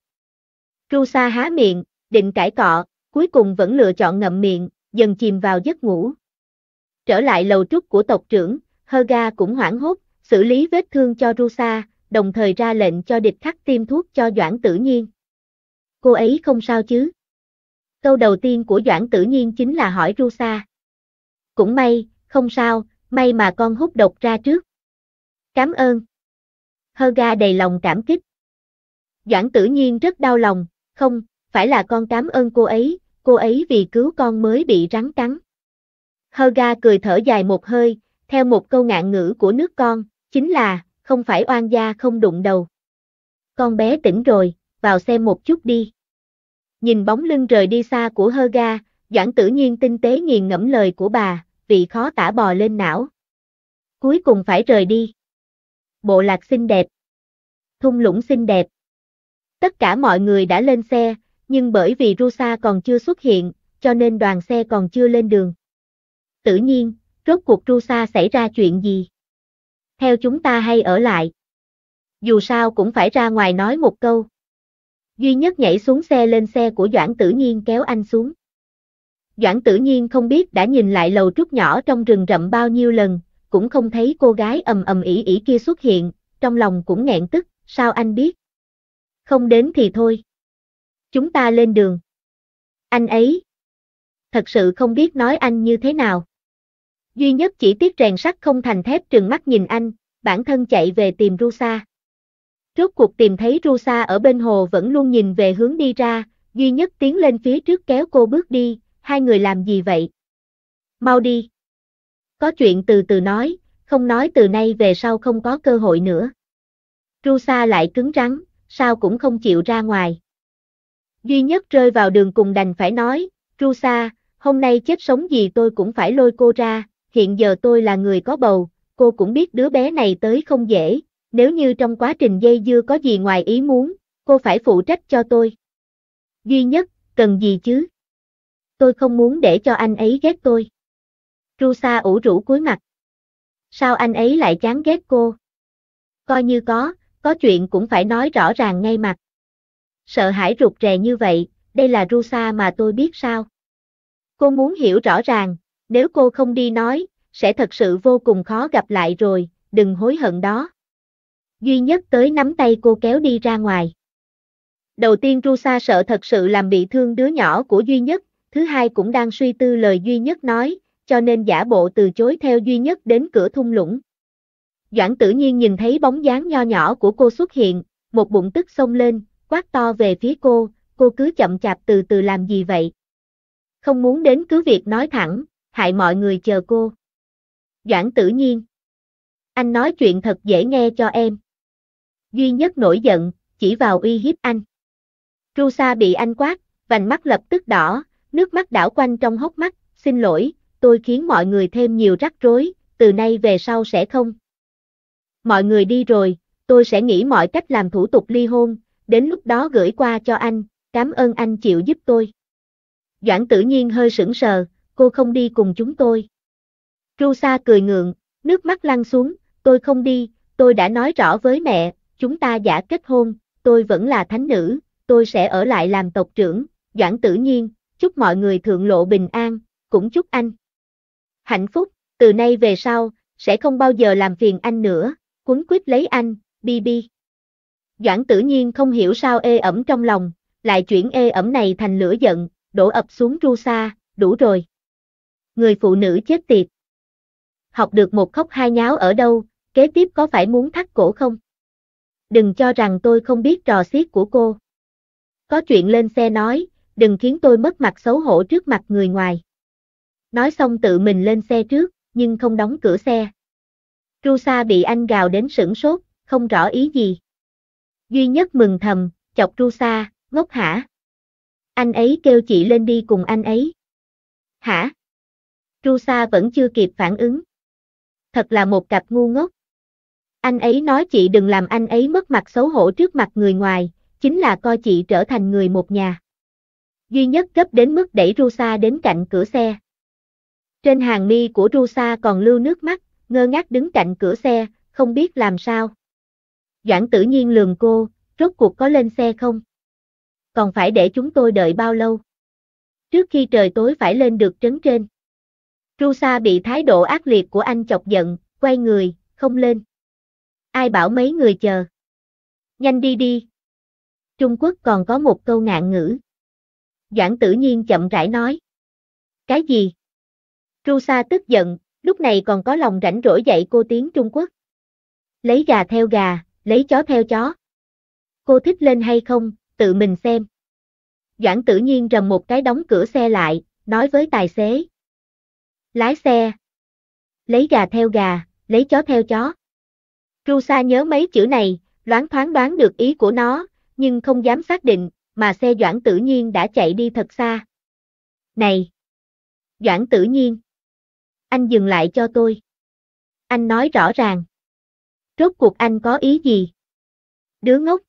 Rusa há miệng, định cãi cọ, cuối cùng vẫn lựa chọn ngậm miệng, dần chìm vào giấc ngủ. Trở lại lầu trúc của tộc trưởng, Herga cũng hoảng hốt, xử lý vết thương cho Rusa, đồng thời ra lệnh cho địch khắc tiêm thuốc cho Doãn Tử Nhiên. Cô ấy không sao chứ? Câu đầu tiên của Doãn Tử Nhiên chính là hỏi Rusa. Cũng may, không sao, may mà con hút độc ra trước. Cảm ơn. hơ ga đầy lòng cảm kích. Doãn Tử Nhiên rất đau lòng, không, phải là con cảm ơn cô ấy, cô ấy vì cứu con mới bị rắn cắn. hơ ga cười thở dài một hơi, theo một câu ngạn ngữ của nước con, chính là, không phải oan gia không đụng đầu. Con bé tỉnh rồi, vào xem một chút đi. Nhìn bóng lưng rời đi xa của hơ ga, Doãn tử nhiên tinh tế nghiền ngẫm lời của bà, vị khó tả bò lên não. Cuối cùng phải rời đi. Bộ lạc xinh đẹp. Thung lũng xinh đẹp. Tất cả mọi người đã lên xe, nhưng bởi vì Rusa còn chưa xuất hiện, cho nên đoàn xe còn chưa lên đường. Tự nhiên, rốt cuộc Rusa xảy ra chuyện gì? theo chúng ta hay ở lại. Dù sao cũng phải ra ngoài nói một câu. Duy nhất nhảy xuống xe lên xe của Doãn Tử Nhiên kéo anh xuống. Doãn Tử Nhiên không biết đã nhìn lại lầu trúc nhỏ trong rừng rậm bao nhiêu lần, cũng không thấy cô gái ầm ầm ỉ ỉ kia xuất hiện, trong lòng cũng nghẹn tức, sao anh biết? Không đến thì thôi. Chúng ta lên đường. Anh ấy. Thật sự không biết nói anh như thế nào duy nhất chỉ tiếc rèn sắt không thành thép trừng mắt nhìn anh, bản thân chạy về tìm Rusa. Rốt cuộc tìm thấy Rusa ở bên hồ vẫn luôn nhìn về hướng đi ra, duy nhất tiến lên phía trước kéo cô bước đi, hai người làm gì vậy? Mau đi. Có chuyện từ từ nói, không nói từ nay về sau không có cơ hội nữa. Rusa lại cứng rắn, sao cũng không chịu ra ngoài. Duy nhất rơi vào đường cùng đành phải nói, Rusa, hôm nay chết sống gì tôi cũng phải lôi cô ra, hiện giờ tôi là người có bầu, cô cũng biết đứa bé này tới không dễ, nếu như trong quá trình dây dưa có gì ngoài ý muốn, cô phải phụ trách cho tôi. Duy nhất, cần gì chứ? Tôi không muốn để cho anh ấy ghét tôi. Rusa ủ rũ cuối mặt. Sao anh ấy lại chán ghét cô? Coi như có, có chuyện cũng phải nói rõ ràng ngay mặt. Sợ hãi rụt rè như vậy, đây là Rusa mà tôi biết sao? Cô muốn hiểu rõ ràng, nếu cô không đi nói, sẽ thật sự vô cùng khó gặp lại rồi, đừng hối hận đó. Duy nhất tới nắm tay cô kéo đi ra ngoài. Đầu tiên Rusa sợ thật sự làm bị thương đứa nhỏ của Duy Nhất, thứ hai cũng đang suy tư lời Duy Nhất nói, cho nên giả bộ từ chối theo Duy Nhất đến cửa thung lũng. Doãn tự nhiên nhìn thấy bóng dáng nho nhỏ của cô xuất hiện, một bụng tức xông lên, quát to về phía cô, cô cứ chậm chạp từ từ làm gì vậy? Không muốn đến cứ việc nói thẳng, hại mọi người chờ cô. Doãn tử nhiên. Anh nói chuyện thật dễ nghe cho em. Duy nhất nổi giận, chỉ vào uy hiếp anh. Rusa bị anh quát, vành mắt lập tức đỏ, nước mắt đảo quanh trong hốc mắt, xin lỗi, tôi khiến mọi người thêm nhiều rắc rối, từ nay về sau sẽ không. Mọi người đi rồi, tôi sẽ nghĩ mọi cách làm thủ tục ly hôn, đến lúc đó gửi qua cho anh, cảm ơn anh chịu giúp tôi. Doãn tự nhiên hơi sững sờ, cô không đi cùng chúng tôi. Rusa cười ngượng, nước mắt lăn xuống, tôi không đi, tôi đã nói rõ với mẹ, chúng ta giả kết hôn, tôi vẫn là thánh nữ, tôi sẽ ở lại làm tộc trưởng, Doãn tự Nhiên, chúc mọi người thượng lộ bình an, cũng chúc anh hạnh phúc, từ nay về sau, sẽ không bao giờ làm phiền anh nữa, cuốn quyết lấy anh, Bibi. Doãn tự Nhiên không hiểu sao ê ẩm trong lòng, lại chuyển ê ẩm này thành lửa giận, đổ ập xuống Rusa, đủ rồi người phụ nữ chết tiệt. Học được một khóc hai nháo ở đâu, kế tiếp có phải muốn thắt cổ không? Đừng cho rằng tôi không biết trò xiết của cô. Có chuyện lên xe nói, đừng khiến tôi mất mặt xấu hổ trước mặt người ngoài. Nói xong tự mình lên xe trước, nhưng không đóng cửa xe. Rusa bị anh gào đến sửng sốt, không rõ ý gì. Duy nhất mừng thầm, chọc Rusa, ngốc hả? Anh ấy kêu chị lên đi cùng anh ấy. Hả? Rusa vẫn chưa kịp phản ứng. Thật là một cặp ngu ngốc. Anh ấy nói chị đừng làm anh ấy mất mặt xấu hổ trước mặt người ngoài, chính là coi chị trở thành người một nhà. Duy nhất gấp đến mức đẩy Rusa đến cạnh cửa xe. Trên hàng mi của Rusa còn lưu nước mắt, ngơ ngác đứng cạnh cửa xe, không biết làm sao. Doãn tự nhiên lường cô, rốt cuộc có lên xe không? Còn phải để chúng tôi đợi bao lâu? Trước khi trời tối phải lên được trấn trên. Rusa bị thái độ ác liệt của anh chọc giận, quay người, không lên. Ai bảo mấy người chờ. Nhanh đi đi. Trung Quốc còn có một câu ngạn ngữ. Doãn tử nhiên chậm rãi nói. Cái gì? Rusa tức giận, lúc này còn có lòng rảnh rỗi dạy cô tiếng Trung Quốc. Lấy gà theo gà, lấy chó theo chó. Cô thích lên hay không, tự mình xem. Doãn tử nhiên rầm một cái đóng cửa xe lại, nói với tài xế, Lái xe. Lấy gà theo gà, lấy chó theo chó. Rusa nhớ mấy chữ này, loáng thoáng đoán được ý của nó, nhưng không dám xác định, mà xe Doãn tự nhiên đã chạy đi thật xa. Này! Doãn tự nhiên! Anh dừng lại cho tôi. Anh nói rõ ràng. Rốt cuộc anh có ý gì? Đứa ngốc!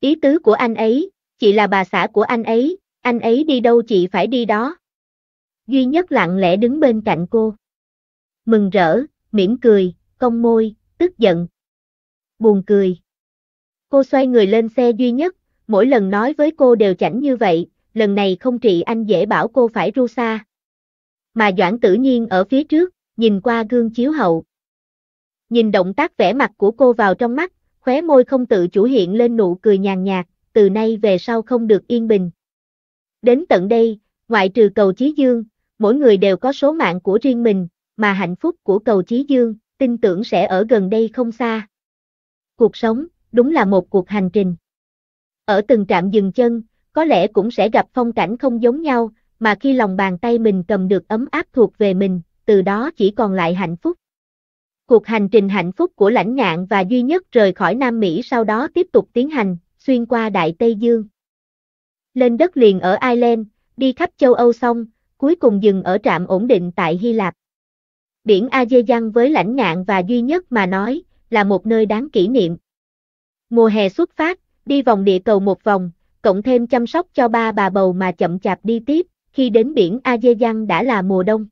Ý tứ của anh ấy, chị là bà xã của anh ấy, anh ấy đi đâu chị phải đi đó duy nhất lặng lẽ đứng bên cạnh cô. Mừng rỡ, mỉm cười, cong môi, tức giận. Buồn cười. Cô xoay người lên xe duy nhất, mỗi lần nói với cô đều chảnh như vậy, lần này không trị anh dễ bảo cô phải ru xa. Mà Doãn tự nhiên ở phía trước, nhìn qua gương chiếu hậu. Nhìn động tác vẽ mặt của cô vào trong mắt, khóe môi không tự chủ hiện lên nụ cười nhàn nhạt, từ nay về sau không được yên bình. Đến tận đây, ngoại trừ cầu Chí Dương, mỗi người đều có số mạng của riêng mình, mà hạnh phúc của cầu Chí Dương, tin tưởng sẽ ở gần đây không xa. Cuộc sống, đúng là một cuộc hành trình. Ở từng trạm dừng chân, có lẽ cũng sẽ gặp phong cảnh không giống nhau, mà khi lòng bàn tay mình cầm được ấm áp thuộc về mình, từ đó chỉ còn lại hạnh phúc. Cuộc hành trình hạnh phúc của lãnh ngạn và duy nhất rời khỏi Nam Mỹ sau đó tiếp tục tiến hành, xuyên qua Đại Tây Dương. Lên đất liền ở Ireland, đi khắp châu Âu xong, cuối cùng dừng ở trạm ổn định tại Hy Lạp. Biển Aegean với lãnh ngạn và duy nhất mà nói, là một nơi đáng kỷ niệm. Mùa hè xuất phát, đi vòng địa cầu một vòng, cộng thêm chăm sóc cho ba bà bầu mà chậm chạp đi tiếp, khi đến biển Aegean đã là mùa đông.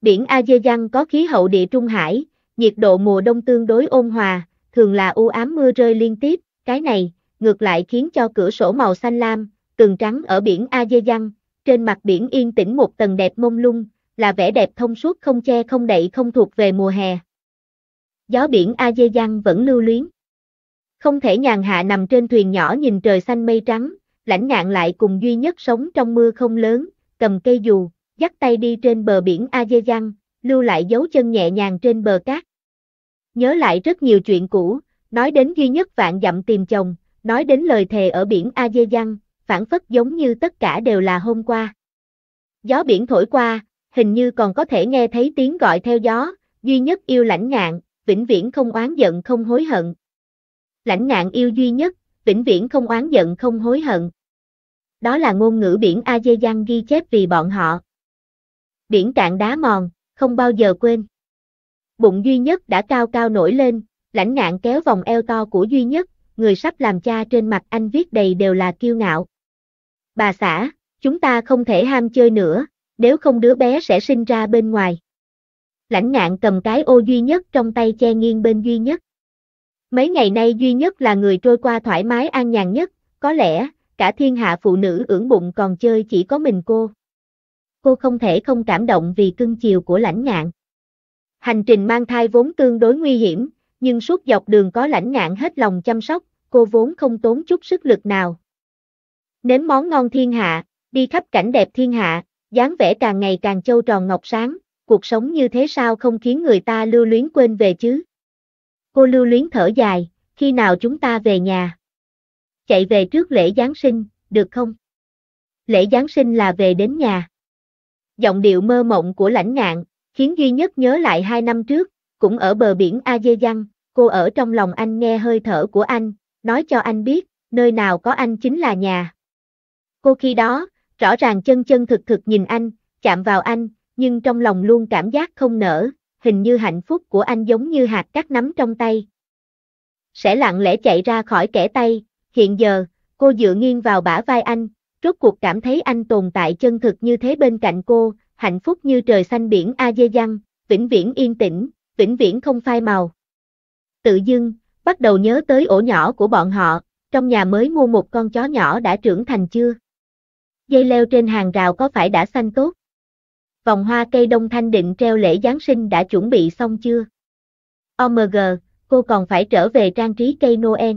Biển Aegean có khí hậu địa trung hải, nhiệt độ mùa đông tương đối ôn hòa, thường là u ám mưa rơi liên tiếp, cái này, ngược lại khiến cho cửa sổ màu xanh lam, cường trắng ở biển Aegean, trên mặt biển yên tĩnh một tầng đẹp mông lung, là vẻ đẹp thông suốt không che không đậy không thuộc về mùa hè. Gió biển A Dê vẫn lưu luyến. Không thể nhàn hạ nằm trên thuyền nhỏ nhìn trời xanh mây trắng, lãnh ngạn lại cùng duy nhất sống trong mưa không lớn, cầm cây dù, dắt tay đi trên bờ biển A Dê lưu lại dấu chân nhẹ nhàng trên bờ cát. Nhớ lại rất nhiều chuyện cũ, nói đến duy nhất vạn dặm tìm chồng, nói đến lời thề ở biển A Dê phản phất giống như tất cả đều là hôm qua. Gió biển thổi qua, hình như còn có thể nghe thấy tiếng gọi theo gió, duy nhất yêu lãnh ngạn, vĩnh viễn không oán giận không hối hận. Lãnh ngạn yêu duy nhất, vĩnh viễn không oán giận không hối hận. Đó là ngôn ngữ biển Azejan ghi chép vì bọn họ. Biển cạn đá mòn, không bao giờ quên. Bụng duy nhất đã cao cao nổi lên, lãnh ngạn kéo vòng eo to của duy nhất, người sắp làm cha trên mặt anh viết đầy đều là kiêu ngạo bà xã, chúng ta không thể ham chơi nữa, nếu không đứa bé sẽ sinh ra bên ngoài. Lãnh ngạn cầm cái ô duy nhất trong tay che nghiêng bên duy nhất. Mấy ngày nay duy nhất là người trôi qua thoải mái an nhàn nhất, có lẽ, cả thiên hạ phụ nữ ưỡng bụng còn chơi chỉ có mình cô. Cô không thể không cảm động vì cưng chiều của lãnh ngạn. Hành trình mang thai vốn tương đối nguy hiểm, nhưng suốt dọc đường có lãnh ngạn hết lòng chăm sóc, cô vốn không tốn chút sức lực nào, nếm món ngon thiên hạ, đi khắp cảnh đẹp thiên hạ, dáng vẻ càng ngày càng châu tròn ngọc sáng, cuộc sống như thế sao không khiến người ta lưu luyến quên về chứ. Cô lưu luyến thở dài, khi nào chúng ta về nhà? Chạy về trước lễ Giáng sinh, được không? Lễ Giáng sinh là về đến nhà. Giọng điệu mơ mộng của lãnh ngạn, khiến duy nhất nhớ lại hai năm trước, cũng ở bờ biển A Dê cô ở trong lòng anh nghe hơi thở của anh, nói cho anh biết, nơi nào có anh chính là nhà. Cô khi đó, rõ ràng chân chân thực thực nhìn anh, chạm vào anh, nhưng trong lòng luôn cảm giác không nở, hình như hạnh phúc của anh giống như hạt cát nắm trong tay. Sẽ lặng lẽ chạy ra khỏi kẻ tay, hiện giờ, cô dựa nghiêng vào bả vai anh, rốt cuộc cảm thấy anh tồn tại chân thực như thế bên cạnh cô, hạnh phúc như trời xanh biển a dê Giang, vĩnh viễn yên tĩnh, vĩnh viễn không phai màu. Tự dưng, bắt đầu nhớ tới ổ nhỏ của bọn họ, trong nhà mới mua một con chó nhỏ đã trưởng thành chưa? dây leo trên hàng rào có phải đã xanh tốt? Vòng hoa cây đông thanh định treo lễ Giáng sinh đã chuẩn bị xong chưa? OMG, cô còn phải trở về trang trí cây Noel.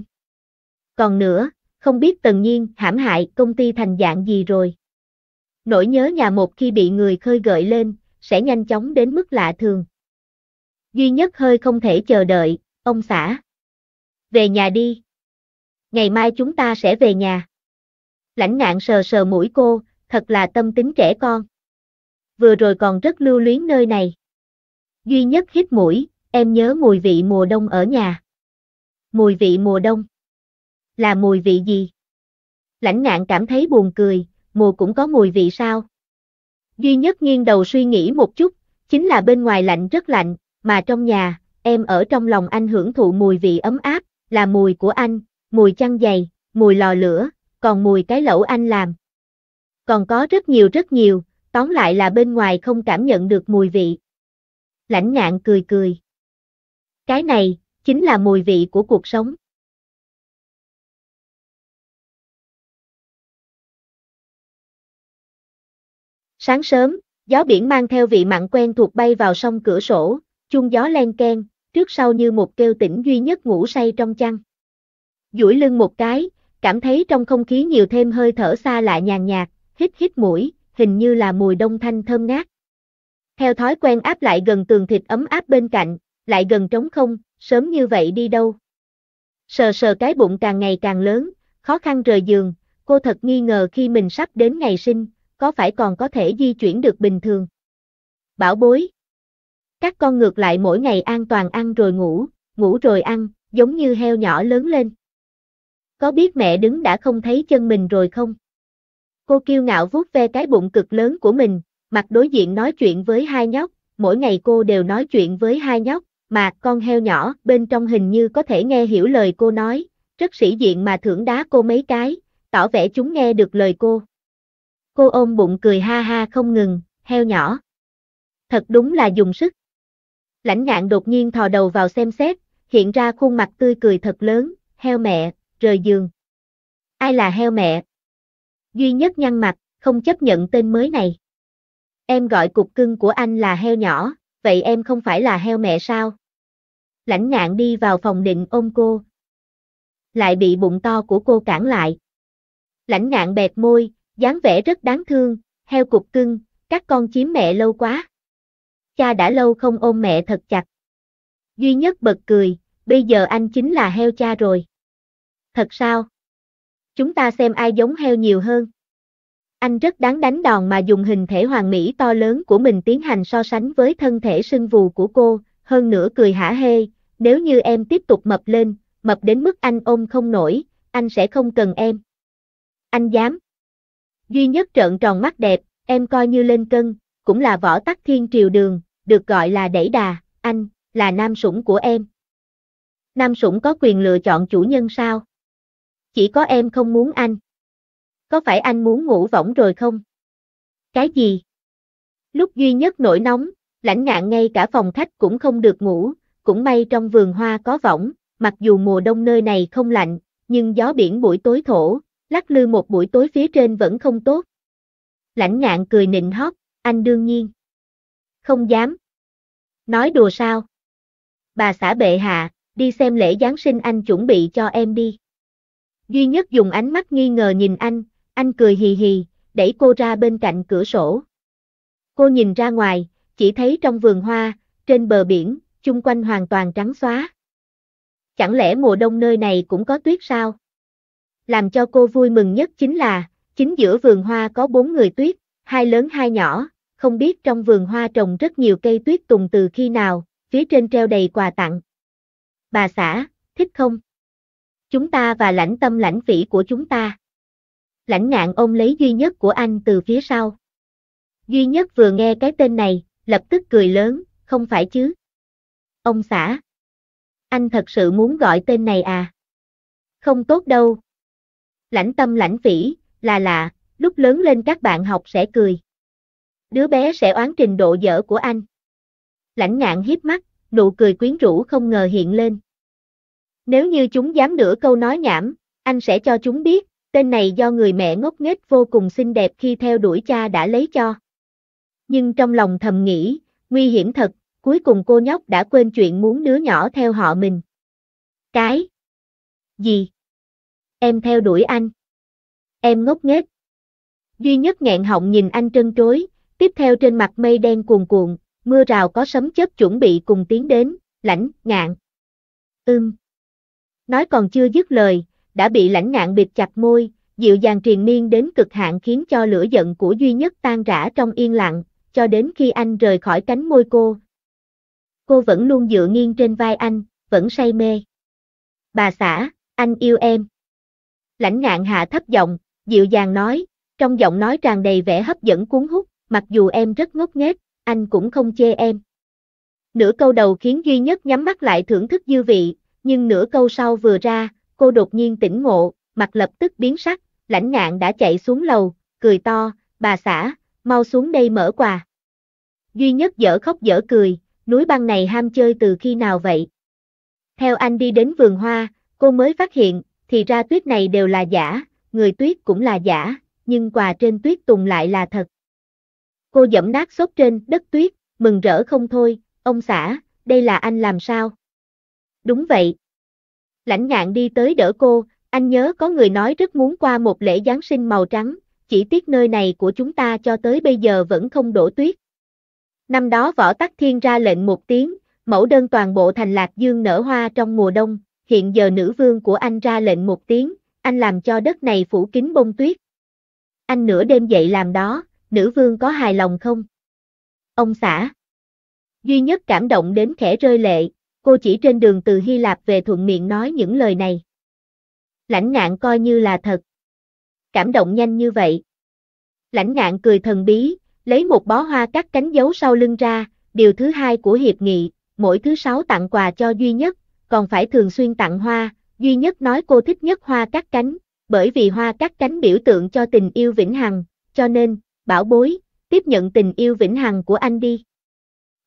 Còn nữa, không biết Tần Nhiên hãm hại công ty thành dạng gì rồi. Nỗi nhớ nhà một khi bị người khơi gợi lên, sẽ nhanh chóng đến mức lạ thường. Duy nhất hơi không thể chờ đợi, ông xã. Về nhà đi. Ngày mai chúng ta sẽ về nhà. Lãnh ngạn sờ sờ mũi cô, thật là tâm tính trẻ con. Vừa rồi còn rất lưu luyến nơi này. Duy nhất hít mũi, em nhớ mùi vị mùa đông ở nhà. Mùi vị mùa đông. Là mùi vị gì? Lãnh ngạn cảm thấy buồn cười, mùa cũng có mùi vị sao? Duy nhất nghiêng đầu suy nghĩ một chút, chính là bên ngoài lạnh rất lạnh, mà trong nhà, em ở trong lòng anh hưởng thụ mùi vị ấm áp, là mùi của anh, mùi chăn dày, mùi lò lửa, còn mùi cái lẩu anh làm. Còn có rất nhiều rất nhiều, tóm lại là bên ngoài không cảm nhận được mùi vị. Lãnh ngạn cười cười. Cái này, chính là mùi vị của cuộc sống. Sáng sớm, gió biển mang theo vị mặn quen thuộc bay vào sông cửa sổ, chung gió len ken, trước sau như một kêu tỉnh duy nhất ngủ say trong chăn. duỗi lưng một cái, cảm thấy trong không khí nhiều thêm hơi thở xa lạ nhàn nhạt, hít hít mũi, hình như là mùi đông thanh thơm ngát. Theo thói quen áp lại gần tường thịt ấm áp bên cạnh, lại gần trống không, sớm như vậy đi đâu. Sờ sờ cái bụng càng ngày càng lớn, khó khăn rời giường, cô thật nghi ngờ khi mình sắp đến ngày sinh, có phải còn có thể di chuyển được bình thường. Bảo bối. Các con ngược lại mỗi ngày an toàn ăn rồi ngủ, ngủ rồi ăn, giống như heo nhỏ lớn lên. Có biết mẹ đứng đã không thấy chân mình rồi không? Cô kiêu ngạo vuốt ve cái bụng cực lớn của mình, mặt đối diện nói chuyện với hai nhóc, mỗi ngày cô đều nói chuyện với hai nhóc, mà con heo nhỏ bên trong hình như có thể nghe hiểu lời cô nói, rất sĩ diện mà thưởng đá cô mấy cái, tỏ vẻ chúng nghe được lời cô. Cô ôm bụng cười ha ha không ngừng, heo nhỏ. Thật đúng là dùng sức. Lãnh ngạn đột nhiên thò đầu vào xem xét, hiện ra khuôn mặt tươi cười thật lớn, heo mẹ, rời giường. Ai là heo mẹ? Duy nhất nhăn mặt, không chấp nhận tên mới này. Em gọi cục cưng của anh là heo nhỏ, vậy em không phải là heo mẹ sao? Lãnh ngạn đi vào phòng định ôm cô. Lại bị bụng to của cô cản lại. Lãnh ngạn bẹt môi, dáng vẻ rất đáng thương, heo cục cưng, các con chiếm mẹ lâu quá. Cha đã lâu không ôm mẹ thật chặt. Duy nhất bật cười, bây giờ anh chính là heo cha rồi. Thật sao? Chúng ta xem ai giống heo nhiều hơn. Anh rất đáng đánh đòn mà dùng hình thể hoàng mỹ to lớn của mình tiến hành so sánh với thân thể sưng vù của cô, hơn nữa cười hả hê, nếu như em tiếp tục mập lên, mập đến mức anh ôm không nổi, anh sẽ không cần em. Anh dám. Duy nhất trợn tròn mắt đẹp, em coi như lên cân, cũng là võ tắc thiên triều đường, được gọi là đẩy đà, anh, là nam sủng của em. Nam sủng có quyền lựa chọn chủ nhân sao? Chỉ có em không muốn anh. Có phải anh muốn ngủ võng rồi không? Cái gì? Lúc duy nhất nổi nóng, lãnh ngạn ngay cả phòng khách cũng không được ngủ, cũng may trong vườn hoa có võng, mặc dù mùa đông nơi này không lạnh, nhưng gió biển buổi tối thổ, lắc lư một buổi tối phía trên vẫn không tốt. Lãnh ngạn cười nịnh hót, anh đương nhiên. Không dám. Nói đùa sao? Bà xã bệ hạ, đi xem lễ Giáng sinh anh chuẩn bị cho em đi. Duy nhất dùng ánh mắt nghi ngờ nhìn anh, anh cười hì hì, đẩy cô ra bên cạnh cửa sổ. Cô nhìn ra ngoài, chỉ thấy trong vườn hoa, trên bờ biển, chung quanh hoàn toàn trắng xóa. Chẳng lẽ mùa đông nơi này cũng có tuyết sao? Làm cho cô vui mừng nhất chính là, chính giữa vườn hoa có bốn người tuyết, hai lớn hai nhỏ, không biết trong vườn hoa trồng rất nhiều cây tuyết tùng từ khi nào, phía trên treo đầy quà tặng. Bà xã, thích không? chúng ta và lãnh tâm lãnh phỉ của chúng ta. Lãnh ngạn ôm lấy duy nhất của anh từ phía sau. Duy nhất vừa nghe cái tên này, lập tức cười lớn, không phải chứ. Ông xã. Anh thật sự muốn gọi tên này à? Không tốt đâu. Lãnh tâm lãnh phỉ, là lạ, lúc lớn lên các bạn học sẽ cười. Đứa bé sẽ oán trình độ dở của anh. Lãnh ngạn hiếp mắt, nụ cười quyến rũ không ngờ hiện lên. Nếu như chúng dám nửa câu nói nhảm, anh sẽ cho chúng biết, tên này do người mẹ ngốc nghếch vô cùng xinh đẹp khi theo đuổi cha đã lấy cho. Nhưng trong lòng thầm nghĩ, nguy hiểm thật, cuối cùng cô nhóc đã quên chuyện muốn đứa nhỏ theo họ mình. Cái? Gì? Em theo đuổi anh. Em ngốc nghếch. Duy nhất nghẹn họng nhìn anh trân trối, tiếp theo trên mặt mây đen cuồn cuộn, mưa rào có sấm chớp chuẩn bị cùng tiến đến, lãnh, ngạn. Ưm. Ừ. Nói còn chưa dứt lời, đã bị lãnh ngạn bịt chặt môi, dịu dàng truyền miên đến cực hạn khiến cho lửa giận của duy nhất tan rã trong yên lặng, cho đến khi anh rời khỏi cánh môi cô. Cô vẫn luôn dựa nghiêng trên vai anh, vẫn say mê. Bà xã, anh yêu em. Lãnh ngạn hạ thấp giọng, dịu dàng nói, trong giọng nói tràn đầy vẻ hấp dẫn cuốn hút, mặc dù em rất ngốc nghếch, anh cũng không chê em. Nửa câu đầu khiến duy nhất nhắm mắt lại thưởng thức dư vị, nhưng nửa câu sau vừa ra, cô đột nhiên tỉnh ngộ, mặt lập tức biến sắc, lãnh ngạn đã chạy xuống lầu, cười to, bà xã, mau xuống đây mở quà. Duy nhất dở khóc dở cười, núi băng này ham chơi từ khi nào vậy? Theo anh đi đến vườn hoa, cô mới phát hiện, thì ra tuyết này đều là giả, người tuyết cũng là giả, nhưng quà trên tuyết tùng lại là thật. Cô dẫm nát sốt trên đất tuyết, mừng rỡ không thôi, ông xã, đây là anh làm sao? đúng vậy. Lãnh ngạn đi tới đỡ cô, anh nhớ có người nói rất muốn qua một lễ Giáng sinh màu trắng, chỉ tiếc nơi này của chúng ta cho tới bây giờ vẫn không đổ tuyết. Năm đó Võ Tắc Thiên ra lệnh một tiếng, mẫu đơn toàn bộ thành Lạc Dương nở hoa trong mùa đông, hiện giờ nữ vương của anh ra lệnh một tiếng, anh làm cho đất này phủ kín bông tuyết. Anh nửa đêm dậy làm đó, nữ vương có hài lòng không? Ông xã. Duy nhất cảm động đến khẽ rơi lệ, cô chỉ trên đường từ Hy Lạp về thuận miệng nói những lời này. Lãnh ngạn coi như là thật. Cảm động nhanh như vậy. Lãnh ngạn cười thần bí, lấy một bó hoa cắt cánh dấu sau lưng ra, điều thứ hai của hiệp nghị, mỗi thứ sáu tặng quà cho duy nhất, còn phải thường xuyên tặng hoa, duy nhất nói cô thích nhất hoa cắt cánh, bởi vì hoa cắt cánh biểu tượng cho tình yêu vĩnh hằng, cho nên, bảo bối, tiếp nhận tình yêu vĩnh hằng của anh đi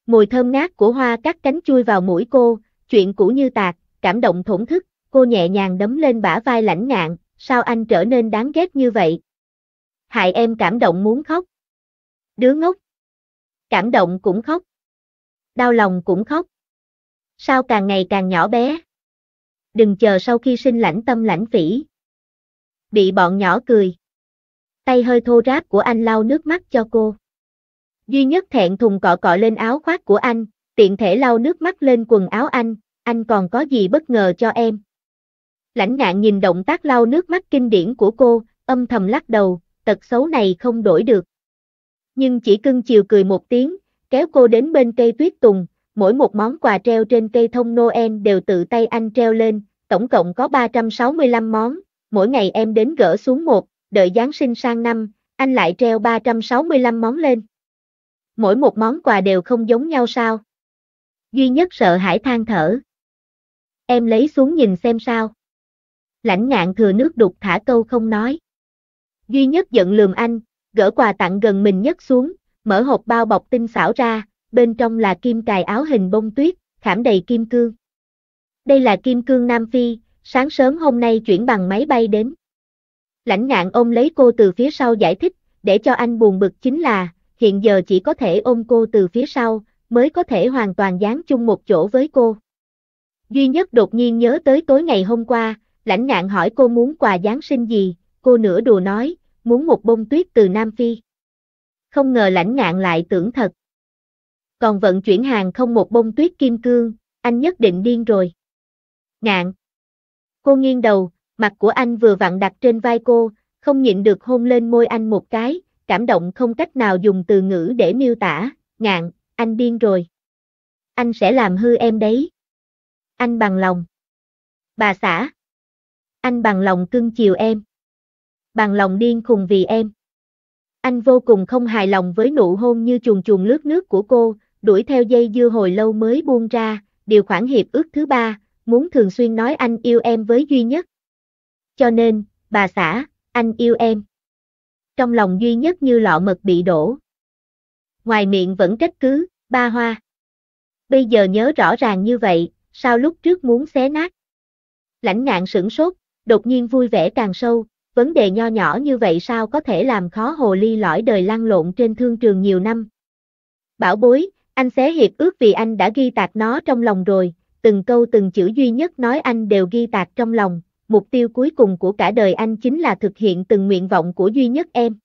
mùi thơm ngát của hoa cắt cánh chui vào mũi cô, chuyện cũ như tạc, cảm động thổn thức, cô nhẹ nhàng đấm lên bả vai lãnh ngạn, sao anh trở nên đáng ghét như vậy? Hại em cảm động muốn khóc. Đứa ngốc. Cảm động cũng khóc. Đau lòng cũng khóc. Sao càng ngày càng nhỏ bé? Đừng chờ sau khi sinh lãnh tâm lãnh phỉ. Bị bọn nhỏ cười. Tay hơi thô ráp của anh lau nước mắt cho cô duy nhất thẹn thùng cọ cọ lên áo khoác của anh, tiện thể lau nước mắt lên quần áo anh, anh còn có gì bất ngờ cho em. Lãnh ngạn nhìn động tác lau nước mắt kinh điển của cô, âm thầm lắc đầu, tật xấu này không đổi được. Nhưng chỉ cưng chiều cười một tiếng, kéo cô đến bên cây tuyết tùng, mỗi một món quà treo trên cây thông Noel đều tự tay anh treo lên, tổng cộng có 365 món, mỗi ngày em đến gỡ xuống một, đợi Giáng sinh sang năm, anh lại treo 365 món lên mỗi một món quà đều không giống nhau sao? Duy nhất sợ hãi than thở. Em lấy xuống nhìn xem sao. Lãnh ngạn thừa nước đục thả câu không nói. Duy nhất giận lườm anh, gỡ quà tặng gần mình nhất xuống, mở hộp bao bọc tinh xảo ra, bên trong là kim cài áo hình bông tuyết, khảm đầy kim cương. Đây là kim cương Nam Phi, sáng sớm hôm nay chuyển bằng máy bay đến. Lãnh ngạn ôm lấy cô từ phía sau giải thích, để cho anh buồn bực chính là, hiện giờ chỉ có thể ôm cô từ phía sau, mới có thể hoàn toàn dán chung một chỗ với cô. Duy nhất đột nhiên nhớ tới tối ngày hôm qua, lãnh ngạn hỏi cô muốn quà Giáng sinh gì, cô nửa đùa nói, muốn một bông tuyết từ Nam Phi. Không ngờ lãnh ngạn lại tưởng thật. Còn vận chuyển hàng không một bông tuyết kim cương, anh nhất định điên rồi. Ngạn. Cô nghiêng đầu, mặt của anh vừa vặn đặt trên vai cô, không nhịn được hôn lên môi anh một cái, cảm động không cách nào dùng từ ngữ để miêu tả, ngạn, anh điên rồi. Anh sẽ làm hư em đấy. Anh bằng lòng. Bà xã. Anh bằng lòng cưng chiều em. Bằng lòng điên khùng vì em. Anh vô cùng không hài lòng với nụ hôn như chuồng chuồng lướt nước của cô, đuổi theo dây dưa hồi lâu mới buông ra, điều khoản hiệp ước thứ ba, muốn thường xuyên nói anh yêu em với duy nhất. Cho nên, bà xã, anh yêu em trong lòng duy nhất như lọ mật bị đổ. Ngoài miệng vẫn trách cứ, ba hoa. Bây giờ nhớ rõ ràng như vậy, sao lúc trước muốn xé nát. Lãnh ngạn sửng sốt, đột nhiên vui vẻ càng sâu, vấn đề nho nhỏ như vậy sao có thể làm khó hồ ly lõi đời lăn lộn trên thương trường nhiều năm. Bảo bối, anh xé hiệp ước vì anh đã ghi tạc nó trong lòng rồi, từng câu từng chữ duy nhất nói anh đều ghi tạc trong lòng, mục tiêu cuối cùng của cả đời anh chính là thực hiện từng nguyện vọng của duy nhất em.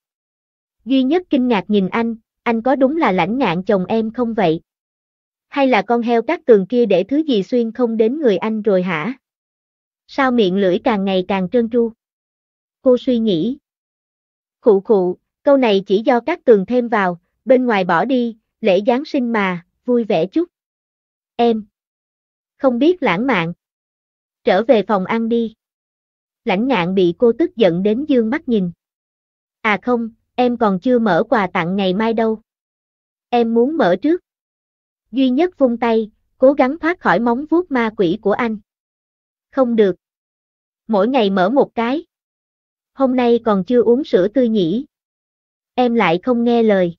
Duy nhất kinh ngạc nhìn anh, anh có đúng là lãnh ngạn chồng em không vậy? Hay là con heo các tường kia để thứ gì xuyên không đến người anh rồi hả? Sao miệng lưỡi càng ngày càng trơn tru? Cô suy nghĩ. Khụ khụ, câu này chỉ do các tường thêm vào, bên ngoài bỏ đi, lễ Giáng sinh mà, vui vẻ chút. Em. Không biết lãng mạn. Trở về phòng ăn đi lãnh ngạn bị cô tức giận đến dương mắt nhìn. À không, em còn chưa mở quà tặng ngày mai đâu. Em muốn mở trước. Duy nhất vung tay, cố gắng thoát khỏi móng vuốt ma quỷ của anh. Không được. Mỗi ngày mở một cái. Hôm nay còn chưa uống sữa tươi nhỉ. Em lại không nghe lời.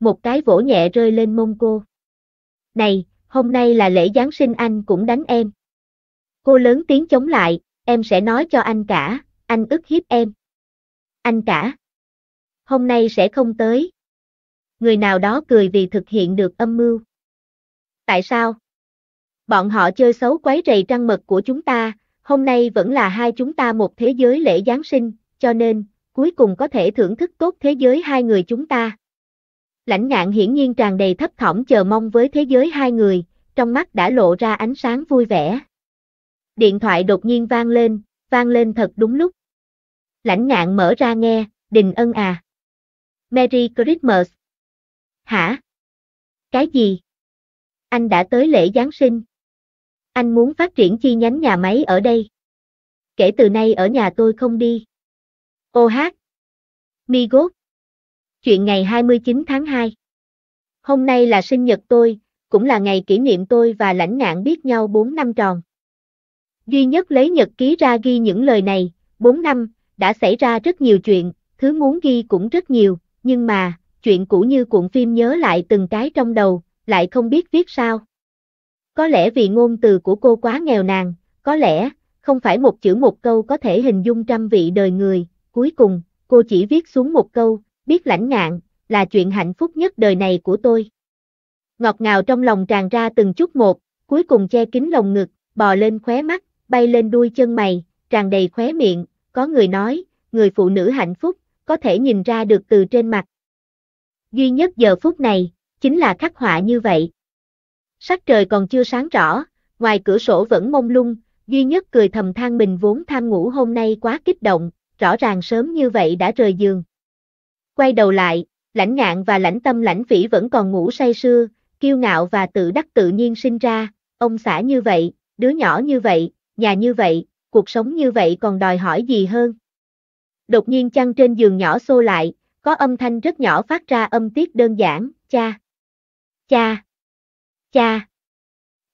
Một cái vỗ nhẹ rơi lên mông cô. Này, hôm nay là lễ Giáng sinh anh cũng đánh em. Cô lớn tiếng chống lại, em sẽ nói cho anh cả, anh ức hiếp em. Anh cả, hôm nay sẽ không tới. Người nào đó cười vì thực hiện được âm mưu. Tại sao? Bọn họ chơi xấu quấy rầy trăng mật của chúng ta, hôm nay vẫn là hai chúng ta một thế giới lễ Giáng sinh, cho nên, cuối cùng có thể thưởng thức tốt thế giới hai người chúng ta. Lãnh ngạn hiển nhiên tràn đầy thấp thỏm chờ mong với thế giới hai người, trong mắt đã lộ ra ánh sáng vui vẻ. Điện thoại đột nhiên vang lên, vang lên thật đúng lúc. Lãnh ngạn mở ra nghe, Đình Ân à. Merry Christmas. Hả? Cái gì? Anh đã tới lễ Giáng sinh. Anh muốn phát triển chi nhánh nhà máy ở đây. Kể từ nay ở nhà tôi không đi. Ô hát. Migos. Chuyện ngày 29 tháng 2. Hôm nay là sinh nhật tôi, cũng là ngày kỷ niệm tôi và lãnh ngạn biết nhau 4 năm tròn duy nhất lấy nhật ký ra ghi những lời này, 4 năm, đã xảy ra rất nhiều chuyện, thứ muốn ghi cũng rất nhiều, nhưng mà, chuyện cũ như cuộn phim nhớ lại từng cái trong đầu, lại không biết viết sao. Có lẽ vì ngôn từ của cô quá nghèo nàn, có lẽ, không phải một chữ một câu có thể hình dung trăm vị đời người, cuối cùng, cô chỉ viết xuống một câu, biết lãnh ngạn, là chuyện hạnh phúc nhất đời này của tôi. Ngọt ngào trong lòng tràn ra từng chút một, cuối cùng che kín lồng ngực, bò lên khóe mắt, bay lên đuôi chân mày, tràn đầy khóe miệng, có người nói, người phụ nữ hạnh phúc, có thể nhìn ra được từ trên mặt. Duy nhất giờ phút này, chính là khắc họa như vậy. Sắc trời còn chưa sáng rõ, ngoài cửa sổ vẫn mông lung, duy nhất cười thầm than mình vốn tham ngủ hôm nay quá kích động, rõ ràng sớm như vậy đã rời giường. Quay đầu lại, lãnh ngạn và lãnh tâm lãnh phỉ vẫn còn ngủ say sưa, kiêu ngạo và tự đắc tự nhiên sinh ra, ông xã như vậy, đứa nhỏ như vậy, nhà như vậy, cuộc sống như vậy còn đòi hỏi gì hơn. Đột nhiên chăn trên giường nhỏ xô lại, có âm thanh rất nhỏ phát ra âm tiết đơn giản, cha, cha, cha.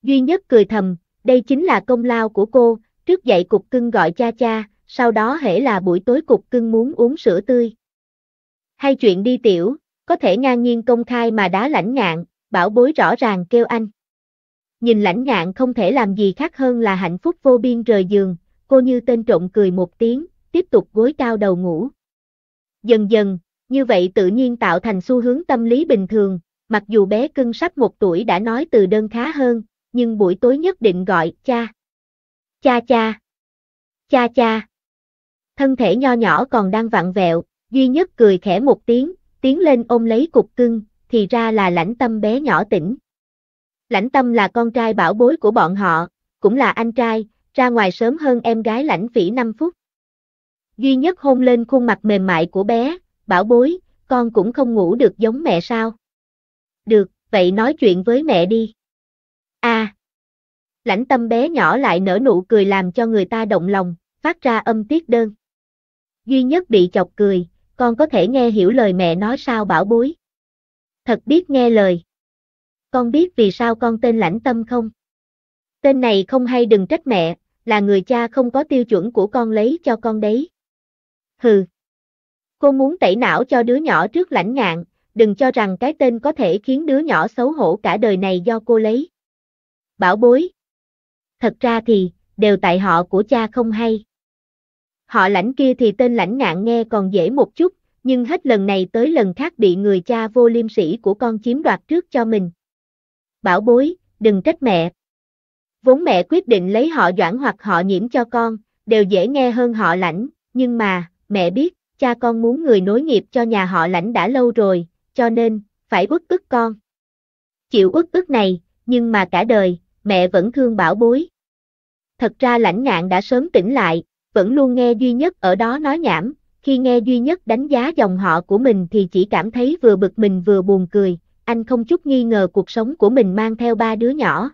Duy nhất cười thầm, đây chính là công lao của cô, trước dậy cục cưng gọi cha cha, sau đó hễ là buổi tối cục cưng muốn uống sữa tươi. Hay chuyện đi tiểu, có thể ngang nhiên công khai mà đá lãnh ngạn, bảo bối rõ ràng kêu anh. Nhìn lãnh ngạn không thể làm gì khác hơn là hạnh phúc vô biên rời giường, cô như tên trộm cười một tiếng, tiếp tục gối cao đầu ngủ. Dần dần, như vậy tự nhiên tạo thành xu hướng tâm lý bình thường, mặc dù bé cưng sắp một tuổi đã nói từ đơn khá hơn, nhưng buổi tối nhất định gọi cha. Cha cha. Cha cha. Thân thể nho nhỏ còn đang vặn vẹo, duy nhất cười khẽ một tiếng, tiến lên ôm lấy cục cưng, thì ra là lãnh tâm bé nhỏ tỉnh. Lãnh Tâm là con trai bảo bối của bọn họ, cũng là anh trai, ra ngoài sớm hơn em gái Lãnh Phỉ 5 phút. Duy nhất hôn lên khuôn mặt mềm mại của bé, bảo bối, con cũng không ngủ được giống mẹ sao. Được, vậy nói chuyện với mẹ đi. a, à. Lãnh tâm bé nhỏ lại nở nụ cười làm cho người ta động lòng, phát ra âm tiết đơn. Duy nhất bị chọc cười, con có thể nghe hiểu lời mẹ nói sao bảo bối. Thật biết nghe lời. Con biết vì sao con tên lãnh tâm không? Tên này không hay đừng trách mẹ, là người cha không có tiêu chuẩn của con lấy cho con đấy. Hừ. Cô muốn tẩy não cho đứa nhỏ trước lãnh ngạn, đừng cho rằng cái tên có thể khiến đứa nhỏ xấu hổ cả đời này do cô lấy. Bảo bối. Thật ra thì, đều tại họ của cha không hay. Họ lãnh kia thì tên lãnh ngạn nghe còn dễ một chút, nhưng hết lần này tới lần khác bị người cha vô liêm sĩ của con chiếm đoạt trước cho mình bảo bối, đừng trách mẹ. Vốn mẹ quyết định lấy họ Doãn hoặc họ nhiễm cho con, đều dễ nghe hơn họ lãnh, nhưng mà, mẹ biết, cha con muốn người nối nghiệp cho nhà họ lãnh đã lâu rồi, cho nên, phải uất ức con. Chịu uất ức này, nhưng mà cả đời, mẹ vẫn thương bảo bối. Thật ra lãnh ngạn đã sớm tỉnh lại, vẫn luôn nghe duy nhất ở đó nói nhảm, khi nghe duy nhất đánh giá dòng họ của mình thì chỉ cảm thấy vừa bực mình vừa buồn cười, anh không chút nghi ngờ cuộc sống của mình mang theo ba đứa nhỏ.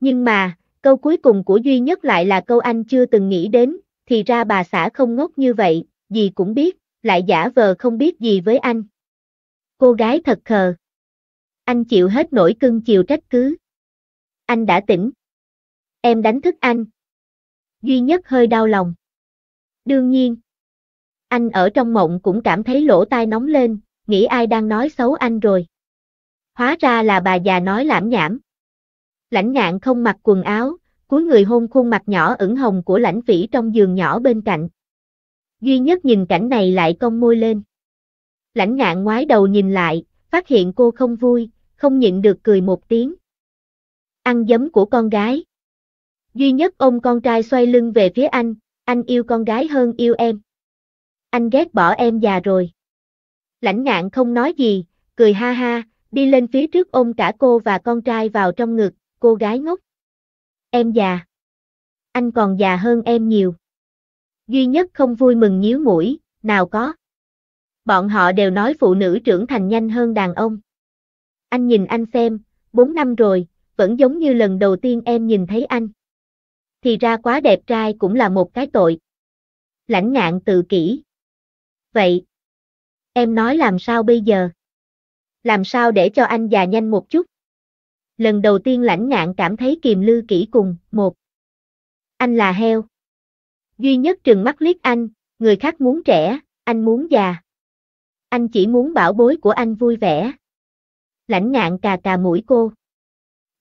Nhưng mà, câu cuối cùng của duy nhất lại là câu anh chưa từng nghĩ đến, thì ra bà xã không ngốc như vậy, gì cũng biết, lại giả vờ không biết gì với anh. Cô gái thật khờ. Anh chịu hết nỗi cưng chiều trách cứ. Anh đã tỉnh. Em đánh thức anh. Duy nhất hơi đau lòng. Đương nhiên. Anh ở trong mộng cũng cảm thấy lỗ tai nóng lên, nghĩ ai đang nói xấu anh rồi hóa ra là bà già nói lãm nhảm. Lãnh ngạn không mặc quần áo, cuối người hôn khuôn mặt nhỏ ửng hồng của lãnh vĩ trong giường nhỏ bên cạnh. Duy nhất nhìn cảnh này lại cong môi lên. Lãnh ngạn ngoái đầu nhìn lại, phát hiện cô không vui, không nhịn được cười một tiếng. Ăn giấm của con gái. Duy nhất ôm con trai xoay lưng về phía anh, anh yêu con gái hơn yêu em. Anh ghét bỏ em già rồi. Lãnh ngạn không nói gì, cười ha ha, đi lên phía trước ôm cả cô và con trai vào trong ngực, cô gái ngốc. Em già. Anh còn già hơn em nhiều. Duy nhất không vui mừng nhíu mũi, nào có. Bọn họ đều nói phụ nữ trưởng thành nhanh hơn đàn ông. Anh nhìn anh xem, 4 năm rồi, vẫn giống như lần đầu tiên em nhìn thấy anh. Thì ra quá đẹp trai cũng là một cái tội. Lãnh ngạn tự kỷ. Vậy, em nói làm sao bây giờ? làm sao để cho anh già nhanh một chút. Lần đầu tiên lãnh ngạn cảm thấy kiềm lư kỹ cùng, một. Anh là heo. Duy nhất trừng mắt liếc anh, người khác muốn trẻ, anh muốn già. Anh chỉ muốn bảo bối của anh vui vẻ. Lãnh ngạn cà cà mũi cô.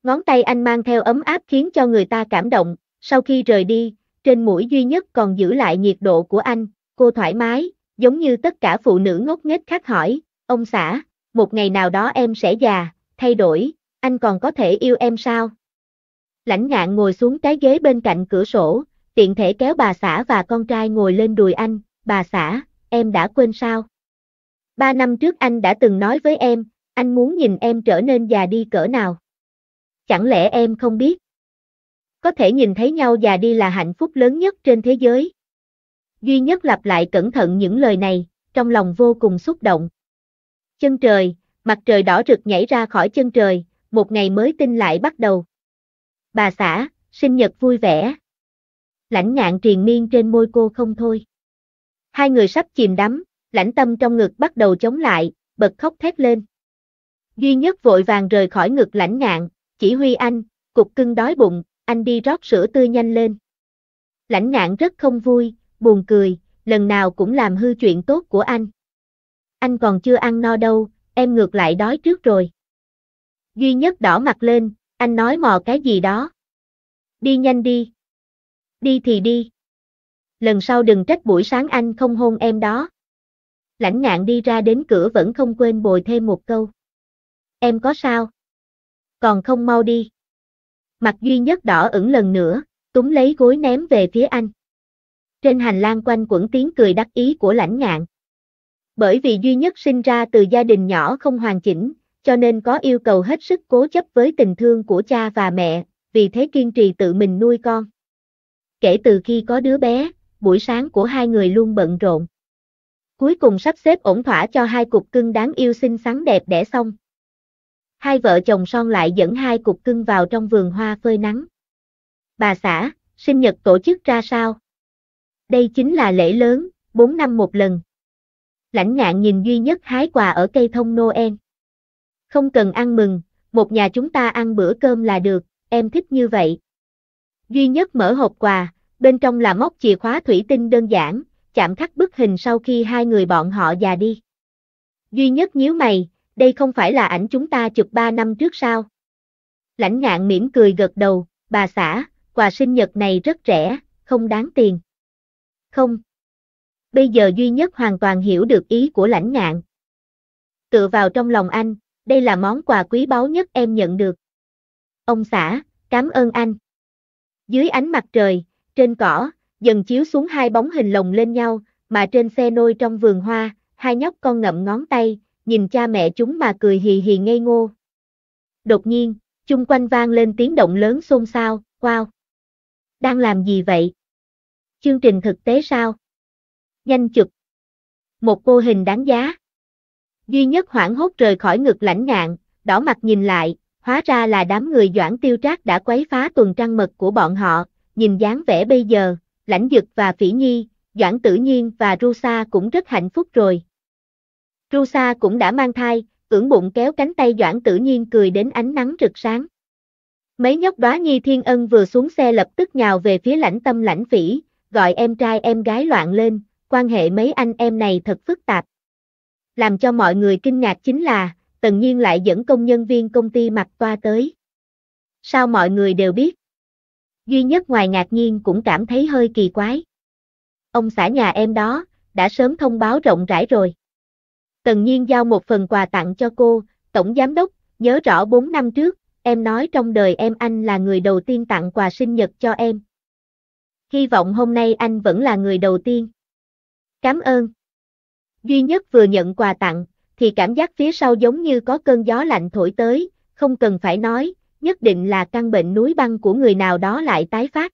Ngón tay anh mang theo ấm áp khiến cho người ta cảm động, sau khi rời đi, trên mũi duy nhất còn giữ lại nhiệt độ của anh, cô thoải mái, giống như tất cả phụ nữ ngốc nghếch khác hỏi, ông xã, một ngày nào đó em sẽ già, thay đổi, anh còn có thể yêu em sao? Lãnh ngạn ngồi xuống cái ghế bên cạnh cửa sổ, tiện thể kéo bà xã và con trai ngồi lên đùi anh, bà xã, em đã quên sao? Ba năm trước anh đã từng nói với em, anh muốn nhìn em trở nên già đi cỡ nào? Chẳng lẽ em không biết? Có thể nhìn thấy nhau già đi là hạnh phúc lớn nhất trên thế giới. Duy nhất lặp lại cẩn thận những lời này, trong lòng vô cùng xúc động, Chân trời, mặt trời đỏ rực nhảy ra khỏi chân trời, một ngày mới tinh lại bắt đầu. Bà xã, sinh nhật vui vẻ. Lãnh ngạn triền miên trên môi cô không thôi. Hai người sắp chìm đắm, lãnh tâm trong ngực bắt đầu chống lại, bật khóc thét lên. Duy nhất vội vàng rời khỏi ngực lãnh ngạn, chỉ huy anh, cục cưng đói bụng, anh đi rót sữa tươi nhanh lên. Lãnh ngạn rất không vui, buồn cười, lần nào cũng làm hư chuyện tốt của anh anh còn chưa ăn no đâu, em ngược lại đói trước rồi. Duy nhất đỏ mặt lên, anh nói mò cái gì đó. Đi nhanh đi. Đi thì đi. Lần sau đừng trách buổi sáng anh không hôn em đó. Lãnh ngạn đi ra đến cửa vẫn không quên bồi thêm một câu. Em có sao? Còn không mau đi. Mặt duy nhất đỏ ửng lần nữa, túng lấy gối ném về phía anh. Trên hành lang quanh quẩn tiếng cười đắc ý của lãnh ngạn. Bởi vì duy nhất sinh ra từ gia đình nhỏ không hoàn chỉnh, cho nên có yêu cầu hết sức cố chấp với tình thương của cha và mẹ, vì thế kiên trì tự mình nuôi con. Kể từ khi có đứa bé, buổi sáng của hai người luôn bận rộn. Cuối cùng sắp xếp ổn thỏa cho hai cục cưng đáng yêu xinh xắn đẹp đẽ xong. Hai vợ chồng son lại dẫn hai cục cưng vào trong vườn hoa phơi nắng. Bà xã, sinh nhật tổ chức ra sao? Đây chính là lễ lớn, 4 năm một lần, lãnh ngạn nhìn duy nhất hái quà ở cây thông Noel. Không cần ăn mừng, một nhà chúng ta ăn bữa cơm là được, em thích như vậy. Duy nhất mở hộp quà, bên trong là móc chìa khóa thủy tinh đơn giản, chạm khắc bức hình sau khi hai người bọn họ già đi. Duy nhất nhíu mày, đây không phải là ảnh chúng ta chụp 3 năm trước sao? Lãnh ngạn mỉm cười gật đầu, bà xã, quà sinh nhật này rất rẻ, không đáng tiền. Không bây giờ duy nhất hoàn toàn hiểu được ý của lãnh ngạn. Tựa vào trong lòng anh, đây là món quà quý báu nhất em nhận được. Ông xã, cảm ơn anh. Dưới ánh mặt trời, trên cỏ, dần chiếu xuống hai bóng hình lồng lên nhau, mà trên xe nôi trong vườn hoa, hai nhóc con ngậm ngón tay, nhìn cha mẹ chúng mà cười hì hì ngây ngô. Đột nhiên, chung quanh vang lên tiếng động lớn xôn xao, wow. Đang làm gì vậy? Chương trình thực tế sao? Danh chụp. Một cô hình đáng giá. Duy nhất hoảng hốt rời khỏi ngực lãnh ngạn, đỏ mặt nhìn lại, hóa ra là đám người doãn tiêu trác đã quấy phá tuần trăng mật của bọn họ, nhìn dáng vẻ bây giờ, lãnh dực và phỉ nhi, doãn tự nhiên và Rusa cũng rất hạnh phúc rồi. Rusa cũng đã mang thai, ưỡn bụng kéo cánh tay doãn tự nhiên cười đến ánh nắng rực sáng. Mấy nhóc đóa nhi thiên ân vừa xuống xe lập tức nhào về phía lãnh tâm lãnh phỉ, gọi em trai em gái loạn lên, quan hệ mấy anh em này thật phức tạp. Làm cho mọi người kinh ngạc chính là, Tần Nhiên lại dẫn công nhân viên công ty mặt toa tới. Sao mọi người đều biết? Duy nhất ngoài ngạc nhiên cũng cảm thấy hơi kỳ quái. Ông xã nhà em đó, đã sớm thông báo rộng rãi rồi. Tần Nhiên giao một phần quà tặng cho cô, Tổng Giám đốc, nhớ rõ 4 năm trước, em nói trong đời em anh là người đầu tiên tặng quà sinh nhật cho em. Hy vọng hôm nay anh vẫn là người đầu tiên. Cảm ơn. Duy nhất vừa nhận quà tặng, thì cảm giác phía sau giống như có cơn gió lạnh thổi tới, không cần phải nói, nhất định là căn bệnh núi băng của người nào đó lại tái phát.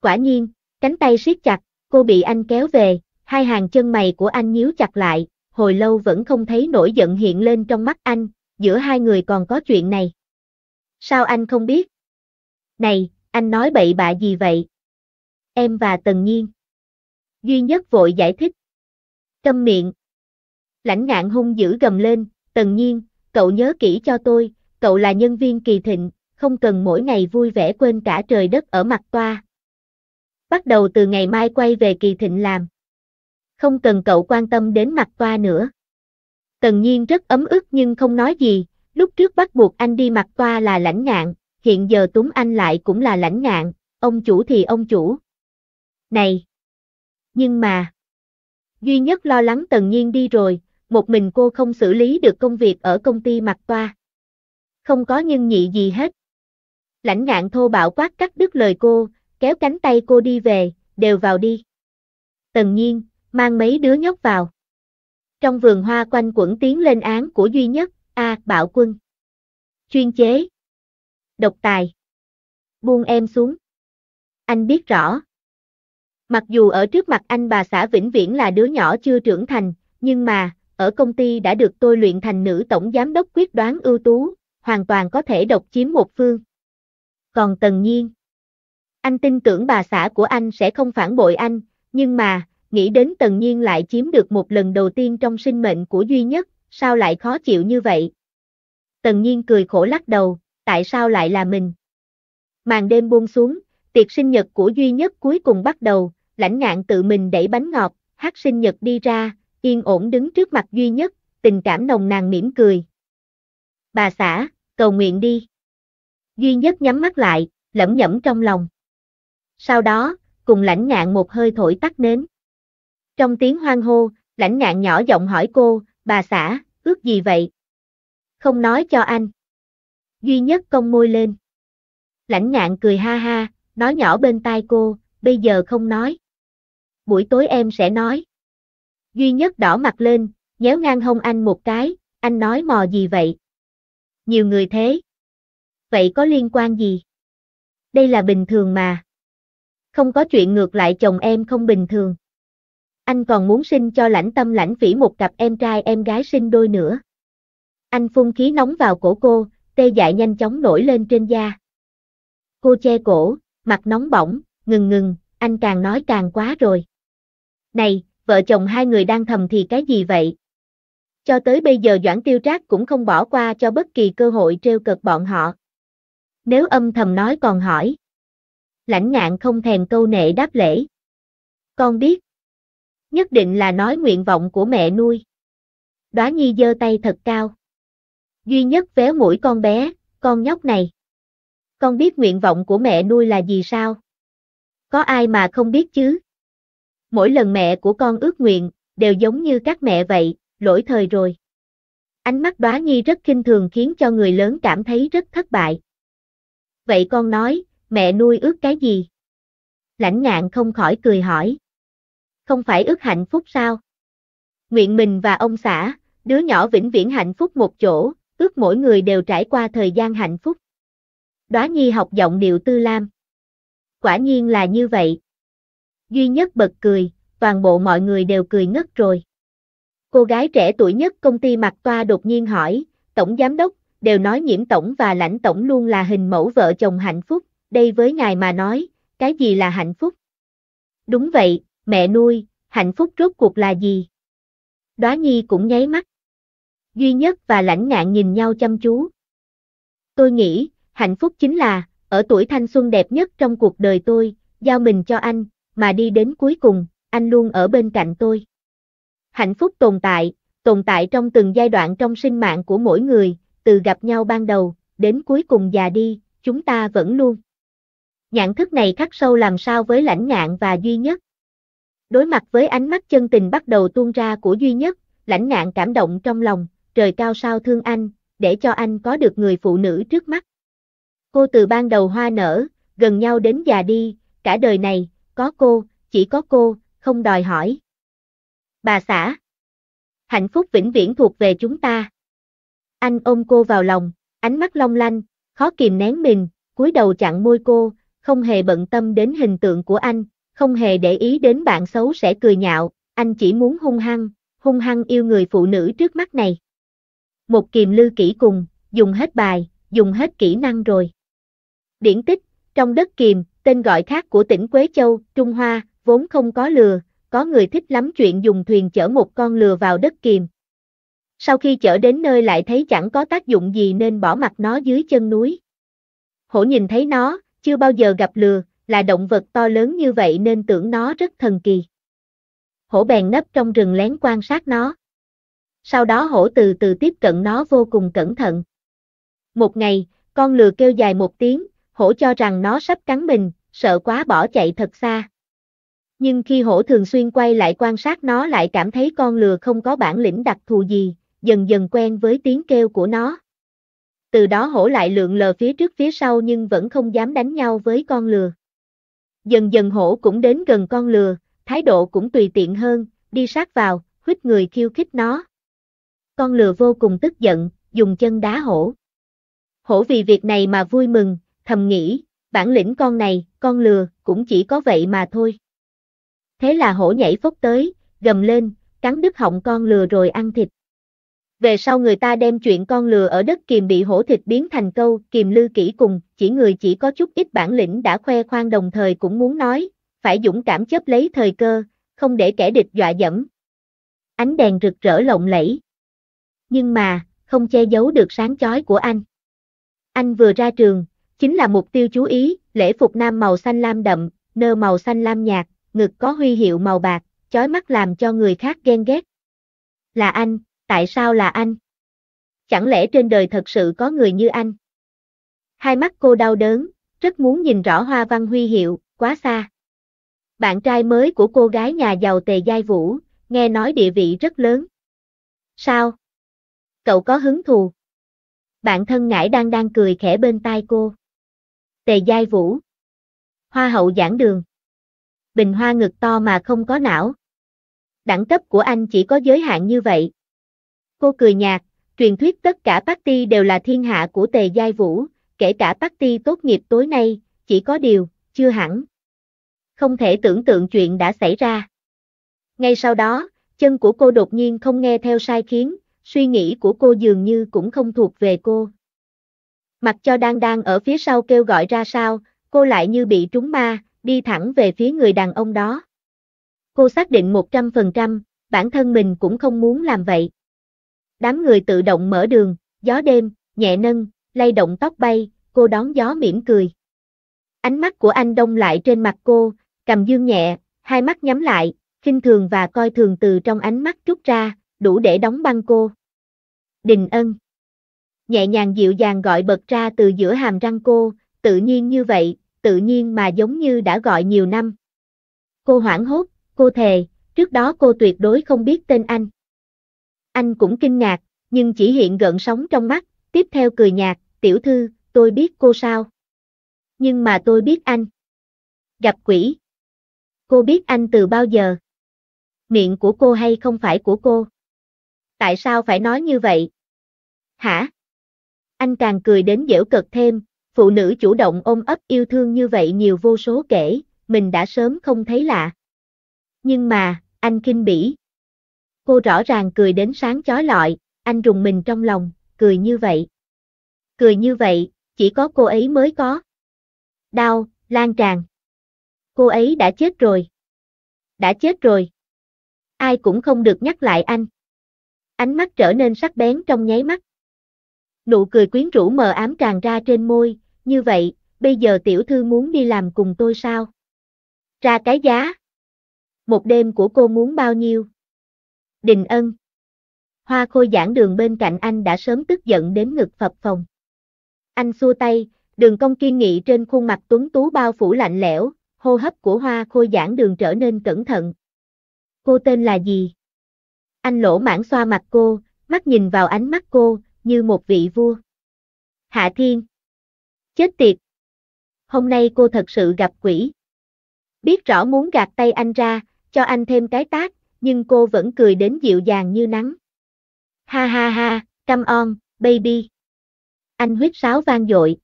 Quả nhiên, cánh tay siết chặt, cô bị anh kéo về, hai hàng chân mày của anh nhíu chặt lại, hồi lâu vẫn không thấy nổi giận hiện lên trong mắt anh, giữa hai người còn có chuyện này. Sao anh không biết? Này, anh nói bậy bạ gì vậy? Em và Tần Nhiên. Duy nhất vội giải thích. Câm miệng. Lãnh ngạn hung dữ gầm lên, tần nhiên, cậu nhớ kỹ cho tôi, cậu là nhân viên kỳ thịnh, không cần mỗi ngày vui vẻ quên cả trời đất ở mặt toa. Bắt đầu từ ngày mai quay về kỳ thịnh làm. Không cần cậu quan tâm đến mặt toa nữa. Tần nhiên rất ấm ức nhưng không nói gì, lúc trước bắt buộc anh đi mặt toa là lãnh ngạn, hiện giờ túng anh lại cũng là lãnh ngạn, ông chủ thì ông chủ. Này! nhưng mà... Duy nhất lo lắng tần nhiên đi rồi, một mình cô không xử lý được công việc ở công ty mặt toa. Không có nhân nhị gì hết. Lãnh ngạn thô bạo quát cắt đứt lời cô, kéo cánh tay cô đi về, đều vào đi. Tần nhiên, mang mấy đứa nhóc vào. Trong vườn hoa quanh quẩn tiếng lên án của duy nhất, A, à, bạo quân. Chuyên chế. Độc tài. Buông em xuống. Anh biết rõ. Mặc dù ở trước mặt anh bà xã vĩnh viễn là đứa nhỏ chưa trưởng thành, nhưng mà, ở công ty đã được tôi luyện thành nữ tổng giám đốc quyết đoán ưu tú, hoàn toàn có thể độc chiếm một phương. Còn Tần Nhiên, anh tin tưởng bà xã của anh sẽ không phản bội anh, nhưng mà, nghĩ đến Tần Nhiên lại chiếm được một lần đầu tiên trong sinh mệnh của duy nhất, sao lại khó chịu như vậy? Tần Nhiên cười khổ lắc đầu, tại sao lại là mình? Màn đêm buông xuống, tiệc sinh nhật của duy nhất cuối cùng bắt đầu, lãnh ngạn tự mình đẩy bánh ngọt, hát sinh nhật đi ra, yên ổn đứng trước mặt duy nhất, tình cảm nồng nàn mỉm cười. Bà xã, cầu nguyện đi. Duy nhất nhắm mắt lại, lẩm nhẩm trong lòng. Sau đó, cùng lãnh ngạn một hơi thổi tắt nến. Trong tiếng hoang hô, lãnh ngạn nhỏ giọng hỏi cô, bà xã, ước gì vậy? Không nói cho anh. Duy nhất cong môi lên. Lãnh ngạn cười ha ha, nói nhỏ bên tai cô, bây giờ không nói buổi tối em sẽ nói. Duy nhất đỏ mặt lên, nhéo ngang hông anh một cái, anh nói mò gì vậy? Nhiều người thế. Vậy có liên quan gì? Đây là bình thường mà. Không có chuyện ngược lại chồng em không bình thường. Anh còn muốn sinh cho lãnh tâm lãnh phỉ một cặp em trai em gái sinh đôi nữa. Anh phun khí nóng vào cổ cô, tê dại nhanh chóng nổi lên trên da. Cô che cổ, mặt nóng bỏng, ngừng ngừng, anh càng nói càng quá rồi này, vợ chồng hai người đang thầm thì cái gì vậy? Cho tới bây giờ Doãn Tiêu Trác cũng không bỏ qua cho bất kỳ cơ hội trêu cợt bọn họ. Nếu âm thầm nói còn hỏi. Lãnh ngạn không thèm câu nệ đáp lễ. Con biết. Nhất định là nói nguyện vọng của mẹ nuôi. Đóa Nhi giơ tay thật cao. Duy nhất véo mũi con bé, con nhóc này. Con biết nguyện vọng của mẹ nuôi là gì sao? Có ai mà không biết chứ? mỗi lần mẹ của con ước nguyện, đều giống như các mẹ vậy, lỗi thời rồi. Ánh mắt đoá nhi rất kinh thường khiến cho người lớn cảm thấy rất thất bại. Vậy con nói, mẹ nuôi ước cái gì? Lãnh ngạn không khỏi cười hỏi. Không phải ước hạnh phúc sao? Nguyện mình và ông xã, đứa nhỏ vĩnh viễn hạnh phúc một chỗ, ước mỗi người đều trải qua thời gian hạnh phúc. Đoá nhi học giọng điệu tư lam. Quả nhiên là như vậy, duy nhất bật cười, toàn bộ mọi người đều cười ngất rồi. Cô gái trẻ tuổi nhất công ty mặt toa đột nhiên hỏi, tổng giám đốc, đều nói nhiễm tổng và lãnh tổng luôn là hình mẫu vợ chồng hạnh phúc, đây với ngài mà nói, cái gì là hạnh phúc? Đúng vậy, mẹ nuôi, hạnh phúc rốt cuộc là gì? Đóa Nhi cũng nháy mắt. Duy nhất và lãnh ngạn nhìn nhau chăm chú. Tôi nghĩ, hạnh phúc chính là, ở tuổi thanh xuân đẹp nhất trong cuộc đời tôi, giao mình cho anh, mà đi đến cuối cùng, anh luôn ở bên cạnh tôi. Hạnh phúc tồn tại, tồn tại trong từng giai đoạn trong sinh mạng của mỗi người, từ gặp nhau ban đầu, đến cuối cùng già đi, chúng ta vẫn luôn. Nhãn thức này khắc sâu làm sao với lãnh ngạn và duy nhất. Đối mặt với ánh mắt chân tình bắt đầu tuôn ra của duy nhất, lãnh ngạn cảm động trong lòng, trời cao sao thương anh, để cho anh có được người phụ nữ trước mắt. Cô từ ban đầu hoa nở, gần nhau đến già đi, cả đời này, có cô, chỉ có cô, không đòi hỏi. Bà xã, hạnh phúc vĩnh viễn thuộc về chúng ta. Anh ôm cô vào lòng, ánh mắt long lanh, khó kìm nén mình, cúi đầu chặn môi cô, không hề bận tâm đến hình tượng của anh, không hề để ý đến bạn xấu sẽ cười nhạo, anh chỉ muốn hung hăng, hung hăng yêu người phụ nữ trước mắt này. Một kiềm lư kỹ cùng, dùng hết bài, dùng hết kỹ năng rồi. Điển tích, trong đất kiềm, tên gọi khác của tỉnh Quế Châu, Trung Hoa, vốn không có lừa, có người thích lắm chuyện dùng thuyền chở một con lừa vào đất kiềm. Sau khi chở đến nơi lại thấy chẳng có tác dụng gì nên bỏ mặt nó dưới chân núi. Hổ nhìn thấy nó, chưa bao giờ gặp lừa, là động vật to lớn như vậy nên tưởng nó rất thần kỳ. Hổ bèn nấp trong rừng lén quan sát nó. Sau đó hổ từ từ tiếp cận nó vô cùng cẩn thận. Một ngày, con lừa kêu dài một tiếng, hổ cho rằng nó sắp cắn mình, sợ quá bỏ chạy thật xa. Nhưng khi hổ thường xuyên quay lại quan sát nó lại cảm thấy con lừa không có bản lĩnh đặc thù gì, dần dần quen với tiếng kêu của nó. Từ đó hổ lại lượn lờ phía trước phía sau nhưng vẫn không dám đánh nhau với con lừa. Dần dần hổ cũng đến gần con lừa, thái độ cũng tùy tiện hơn, đi sát vào, khuyết người khiêu khích nó. Con lừa vô cùng tức giận, dùng chân đá hổ. Hổ vì việc này mà vui mừng, thầm nghĩ, bản lĩnh con này, con lừa, cũng chỉ có vậy mà thôi. Thế là hổ nhảy phốc tới, gầm lên, cắn đứt họng con lừa rồi ăn thịt. Về sau người ta đem chuyện con lừa ở đất kiềm bị hổ thịt biến thành câu kiềm lư kỹ cùng, chỉ người chỉ có chút ít bản lĩnh đã khoe khoang đồng thời cũng muốn nói, phải dũng cảm chấp lấy thời cơ, không để kẻ địch dọa dẫm. Ánh đèn rực rỡ lộng lẫy. Nhưng mà, không che giấu được sáng chói của anh. Anh vừa ra trường, Chính là mục tiêu chú ý, lễ phục nam màu xanh lam đậm, nơ màu xanh lam nhạt, ngực có huy hiệu màu bạc, chói mắt làm cho người khác ghen ghét. Là anh, tại sao là anh? Chẳng lẽ trên đời thật sự có người như anh? Hai mắt cô đau đớn, rất muốn nhìn rõ hoa văn huy hiệu, quá xa. Bạn trai mới của cô gái nhà giàu tề giai vũ, nghe nói địa vị rất lớn. Sao? Cậu có hứng thù? Bạn thân ngải đang đang cười khẽ bên tai cô. Tề Giai Vũ. Hoa hậu giảng đường. Bình hoa ngực to mà không có não. Đẳng cấp của anh chỉ có giới hạn như vậy. Cô cười nhạt, truyền thuyết tất cả party đều là thiên hạ của Tề Giai Vũ, kể cả party tốt nghiệp tối nay, chỉ có điều, chưa hẳn. Không thể tưởng tượng chuyện đã xảy ra. Ngay sau đó, chân của cô đột nhiên không nghe theo sai khiến, suy nghĩ của cô dường như cũng không thuộc về cô. Mặc cho đang đang ở phía sau kêu gọi ra sao, cô lại như bị trúng ma, đi thẳng về phía người đàn ông đó. Cô xác định 100%, bản thân mình cũng không muốn làm vậy. Đám người tự động mở đường, gió đêm, nhẹ nâng, lay động tóc bay, cô đón gió mỉm cười. Ánh mắt của anh đông lại trên mặt cô, cầm dương nhẹ, hai mắt nhắm lại, khinh thường và coi thường từ trong ánh mắt trút ra, đủ để đóng băng cô. Đình ân nhẹ nhàng dịu dàng gọi bật ra từ giữa hàm răng cô, tự nhiên như vậy, tự nhiên mà giống như đã gọi nhiều năm. Cô hoảng hốt, cô thề, trước đó cô tuyệt đối không biết tên anh. Anh cũng kinh ngạc, nhưng chỉ hiện gợn sóng trong mắt, tiếp theo cười nhạt, tiểu thư, tôi biết cô sao. Nhưng mà tôi biết anh. Gặp quỷ. Cô biết anh từ bao giờ? Miệng của cô hay không phải của cô? Tại sao phải nói như vậy? Hả? anh càng cười đến dễu cợt thêm, phụ nữ chủ động ôm ấp yêu thương như vậy nhiều vô số kể, mình đã sớm không thấy lạ. Nhưng mà, anh kinh bỉ. Cô rõ ràng cười đến sáng chói lọi, anh rùng mình trong lòng, cười như vậy. Cười như vậy, chỉ có cô ấy mới có. Đau, lan tràn. Cô ấy đã chết rồi. Đã chết rồi. Ai cũng không được nhắc lại anh. Ánh mắt trở nên sắc bén trong nháy mắt. Nụ cười quyến rũ mờ ám tràn ra trên môi, như vậy, bây giờ tiểu thư muốn đi làm cùng tôi sao? Ra cái giá. Một đêm của cô muốn bao nhiêu? Đình ân. Hoa khôi giảng đường bên cạnh anh đã sớm tức giận đến ngực phập phòng. Anh xua tay, đường cong kiên nghị trên khuôn mặt tuấn tú bao phủ lạnh lẽo, hô hấp của hoa khôi giảng đường trở nên cẩn thận. Cô tên là gì? Anh lỗ mãn xoa mặt cô, mắt nhìn vào ánh mắt cô, như một vị vua. Hạ Thiên. Chết tiệt. Hôm nay cô thật sự gặp quỷ. Biết rõ muốn gạt tay anh ra, cho anh thêm cái tác, nhưng cô vẫn cười đến dịu dàng như nắng. Ha ha ha, come on, baby. Anh huyết sáo vang dội.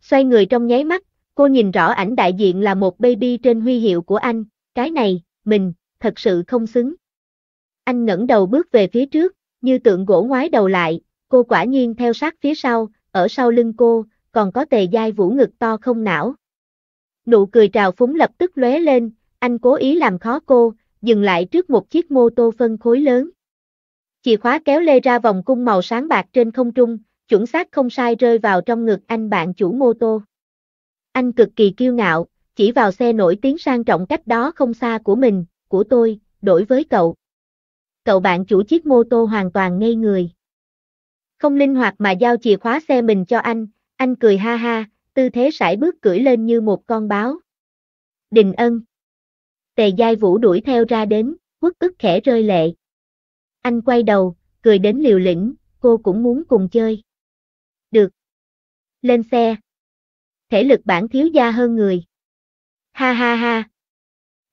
Xoay người trong nháy mắt, cô nhìn rõ ảnh đại diện là một baby trên huy hiệu của anh, cái này, mình, thật sự không xứng. Anh ngẩng đầu bước về phía trước, như tượng gỗ ngoái đầu lại, cô quả nhiên theo sát phía sau, ở sau lưng cô, còn có tề dai vũ ngực to không não. Nụ cười trào phúng lập tức lóe lên, anh cố ý làm khó cô, dừng lại trước một chiếc mô tô phân khối lớn. Chìa khóa kéo lê ra vòng cung màu sáng bạc trên không trung, chuẩn xác không sai rơi vào trong ngực anh bạn chủ mô tô. Anh cực kỳ kiêu ngạo, chỉ vào xe nổi tiếng sang trọng cách đó không xa của mình, của tôi, đổi với cậu. Cậu bạn chủ chiếc mô tô hoàn toàn ngây người. Không linh hoạt mà giao chìa khóa xe mình cho anh, anh cười ha ha, tư thế sải bước cưỡi lên như một con báo. Đình ân. Tề Giai Vũ đuổi theo ra đến, quất ức khẽ rơi lệ. Anh quay đầu, cười đến liều lĩnh, cô cũng muốn cùng chơi. Được. Lên xe. Thể lực bản thiếu gia hơn người. Ha ha ha.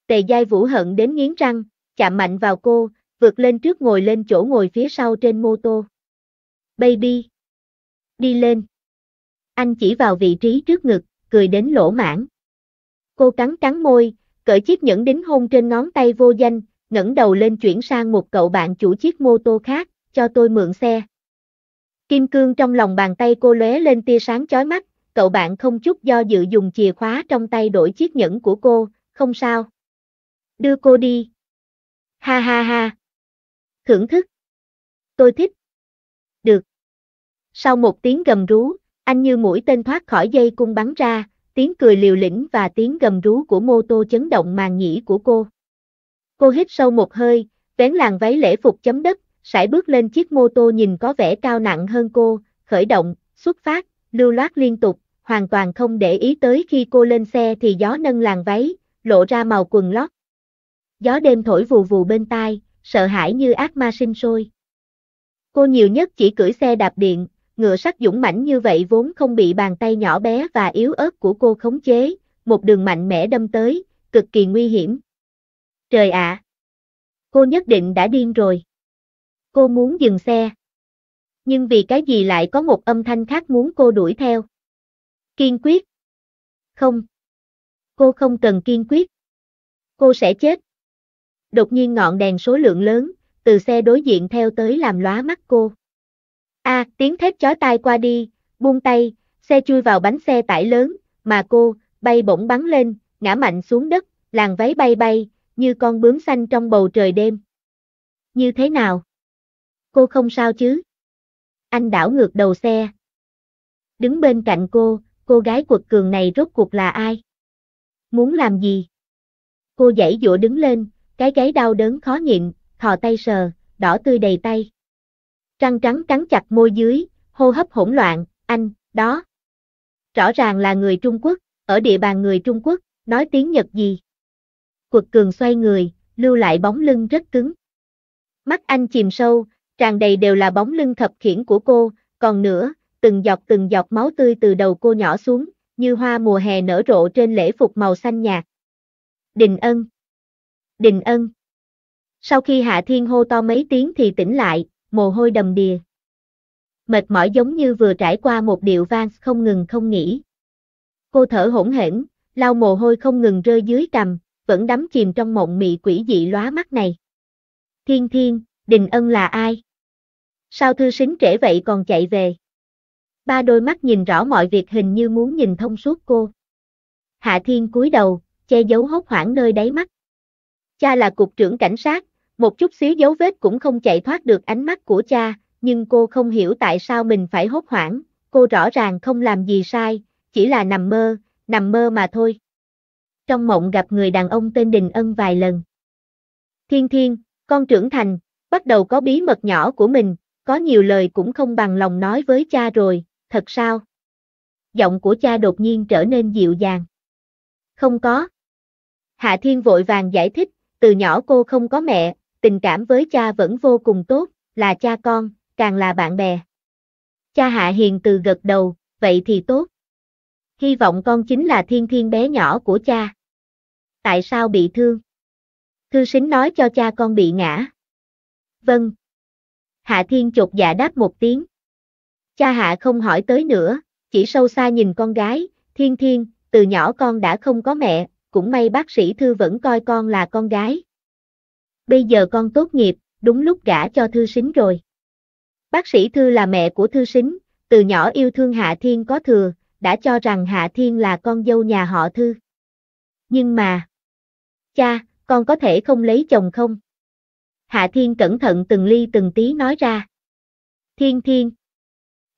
Tề Giai Vũ hận đến nghiến răng, chạm mạnh vào cô, vượt lên trước ngồi lên chỗ ngồi phía sau trên mô tô baby. Đi lên. Anh chỉ vào vị trí trước ngực, cười đến lỗ mãn. Cô cắn cắn môi, cởi chiếc nhẫn đính hôn trên ngón tay vô danh, ngẩng đầu lên chuyển sang một cậu bạn chủ chiếc mô tô khác, cho tôi mượn xe. Kim cương trong lòng bàn tay cô lóe lên tia sáng chói mắt, cậu bạn không chút do dự dùng chìa khóa trong tay đổi chiếc nhẫn của cô, không sao. Đưa cô đi. Ha ha ha. Thưởng thức. Tôi thích, sau một tiếng gầm rú, anh như mũi tên thoát khỏi dây cung bắn ra, tiếng cười liều lĩnh và tiếng gầm rú của mô tô chấn động màng nhĩ của cô. Cô hít sâu một hơi, vén làn váy lễ phục chấm đất, sải bước lên chiếc mô tô nhìn có vẻ cao nặng hơn cô, khởi động, xuất phát, lưu loát liên tục, hoàn toàn không để ý tới khi cô lên xe thì gió nâng làn váy, lộ ra màu quần lót. Gió đêm thổi vù vù bên tai, sợ hãi như ác ma sinh sôi. Cô nhiều nhất chỉ cưỡi xe đạp điện, ngựa sắt dũng mãnh như vậy vốn không bị bàn tay nhỏ bé và yếu ớt của cô khống chế, một đường mạnh mẽ đâm tới, cực kỳ nguy hiểm. Trời ạ! cô nhất định đã điên rồi. Cô muốn dừng xe. Nhưng vì cái gì lại có một âm thanh khác muốn cô đuổi theo? Kiên quyết. Không. Cô không cần kiên quyết. Cô sẽ chết. Đột nhiên ngọn đèn số lượng lớn, từ xe đối diện theo tới làm lóa mắt cô. A, à, tiếng thét chói tai qua đi, buông tay, xe chui vào bánh xe tải lớn, mà cô, bay bổng bắn lên, ngã mạnh xuống đất, làn váy bay bay, như con bướm xanh trong bầu trời đêm. Như thế nào? Cô không sao chứ? Anh đảo ngược đầu xe. Đứng bên cạnh cô, cô gái quật cường này rốt cuộc là ai? Muốn làm gì? Cô dãy dụa đứng lên, cái gáy đau đớn khó nhịn, thò tay sờ, đỏ tươi đầy tay. Răng trắng cắn chặt môi dưới, hô hấp hỗn loạn, anh, đó. Rõ ràng là người Trung Quốc, ở địa bàn người Trung Quốc, nói tiếng Nhật gì. Quật cường xoay người, lưu lại bóng lưng rất cứng. Mắt anh chìm sâu, tràn đầy đều là bóng lưng thập khiển của cô, còn nữa, từng giọt từng giọt máu tươi từ đầu cô nhỏ xuống, như hoa mùa hè nở rộ trên lễ phục màu xanh nhạt. Đình ân. Đình ân. Sau khi Hạ Thiên hô to mấy tiếng thì tỉnh lại, mồ hôi đầm đìa. Mệt mỏi giống như vừa trải qua một điệu vang không ngừng không nghỉ. Cô thở hỗn hển, lau mồ hôi không ngừng rơi dưới cằm, vẫn đắm chìm trong mộng mị quỷ dị lóa mắt này. Thiên thiên, đình ân là ai? Sao thư xính trễ vậy còn chạy về? Ba đôi mắt nhìn rõ mọi việc hình như muốn nhìn thông suốt cô. Hạ thiên cúi đầu, che giấu hốt hoảng nơi đáy mắt. Cha là cục trưởng cảnh sát, một chút xíu dấu vết cũng không chạy thoát được ánh mắt của cha, nhưng cô không hiểu tại sao mình phải hốt hoảng, cô rõ ràng không làm gì sai, chỉ là nằm mơ, nằm mơ mà thôi. Trong mộng gặp người đàn ông tên Đình Ân vài lần. Thiên Thiên, con trưởng thành, bắt đầu có bí mật nhỏ của mình, có nhiều lời cũng không bằng lòng nói với cha rồi, thật sao? Giọng của cha đột nhiên trở nên dịu dàng. Không có. Hạ Thiên vội vàng giải thích, từ nhỏ cô không có mẹ, tình cảm với cha vẫn vô cùng tốt, là cha con, càng là bạn bè. Cha Hạ Hiền từ gật đầu, vậy thì tốt. Hy vọng con chính là thiên thiên bé nhỏ của cha. Tại sao bị thương? Thư sính nói cho cha con bị ngã. Vâng. Hạ Thiên chột dạ đáp một tiếng. Cha Hạ không hỏi tới nữa, chỉ sâu xa nhìn con gái, Thiên Thiên, từ nhỏ con đã không có mẹ, cũng may bác sĩ Thư vẫn coi con là con gái bây giờ con tốt nghiệp, đúng lúc gả cho thư sính rồi. Bác sĩ Thư là mẹ của thư sính, từ nhỏ yêu thương Hạ Thiên có thừa, đã cho rằng Hạ Thiên là con dâu nhà họ Thư. Nhưng mà... Cha, con có thể không lấy chồng không? Hạ Thiên cẩn thận từng ly từng tí nói ra. Thiên Thiên.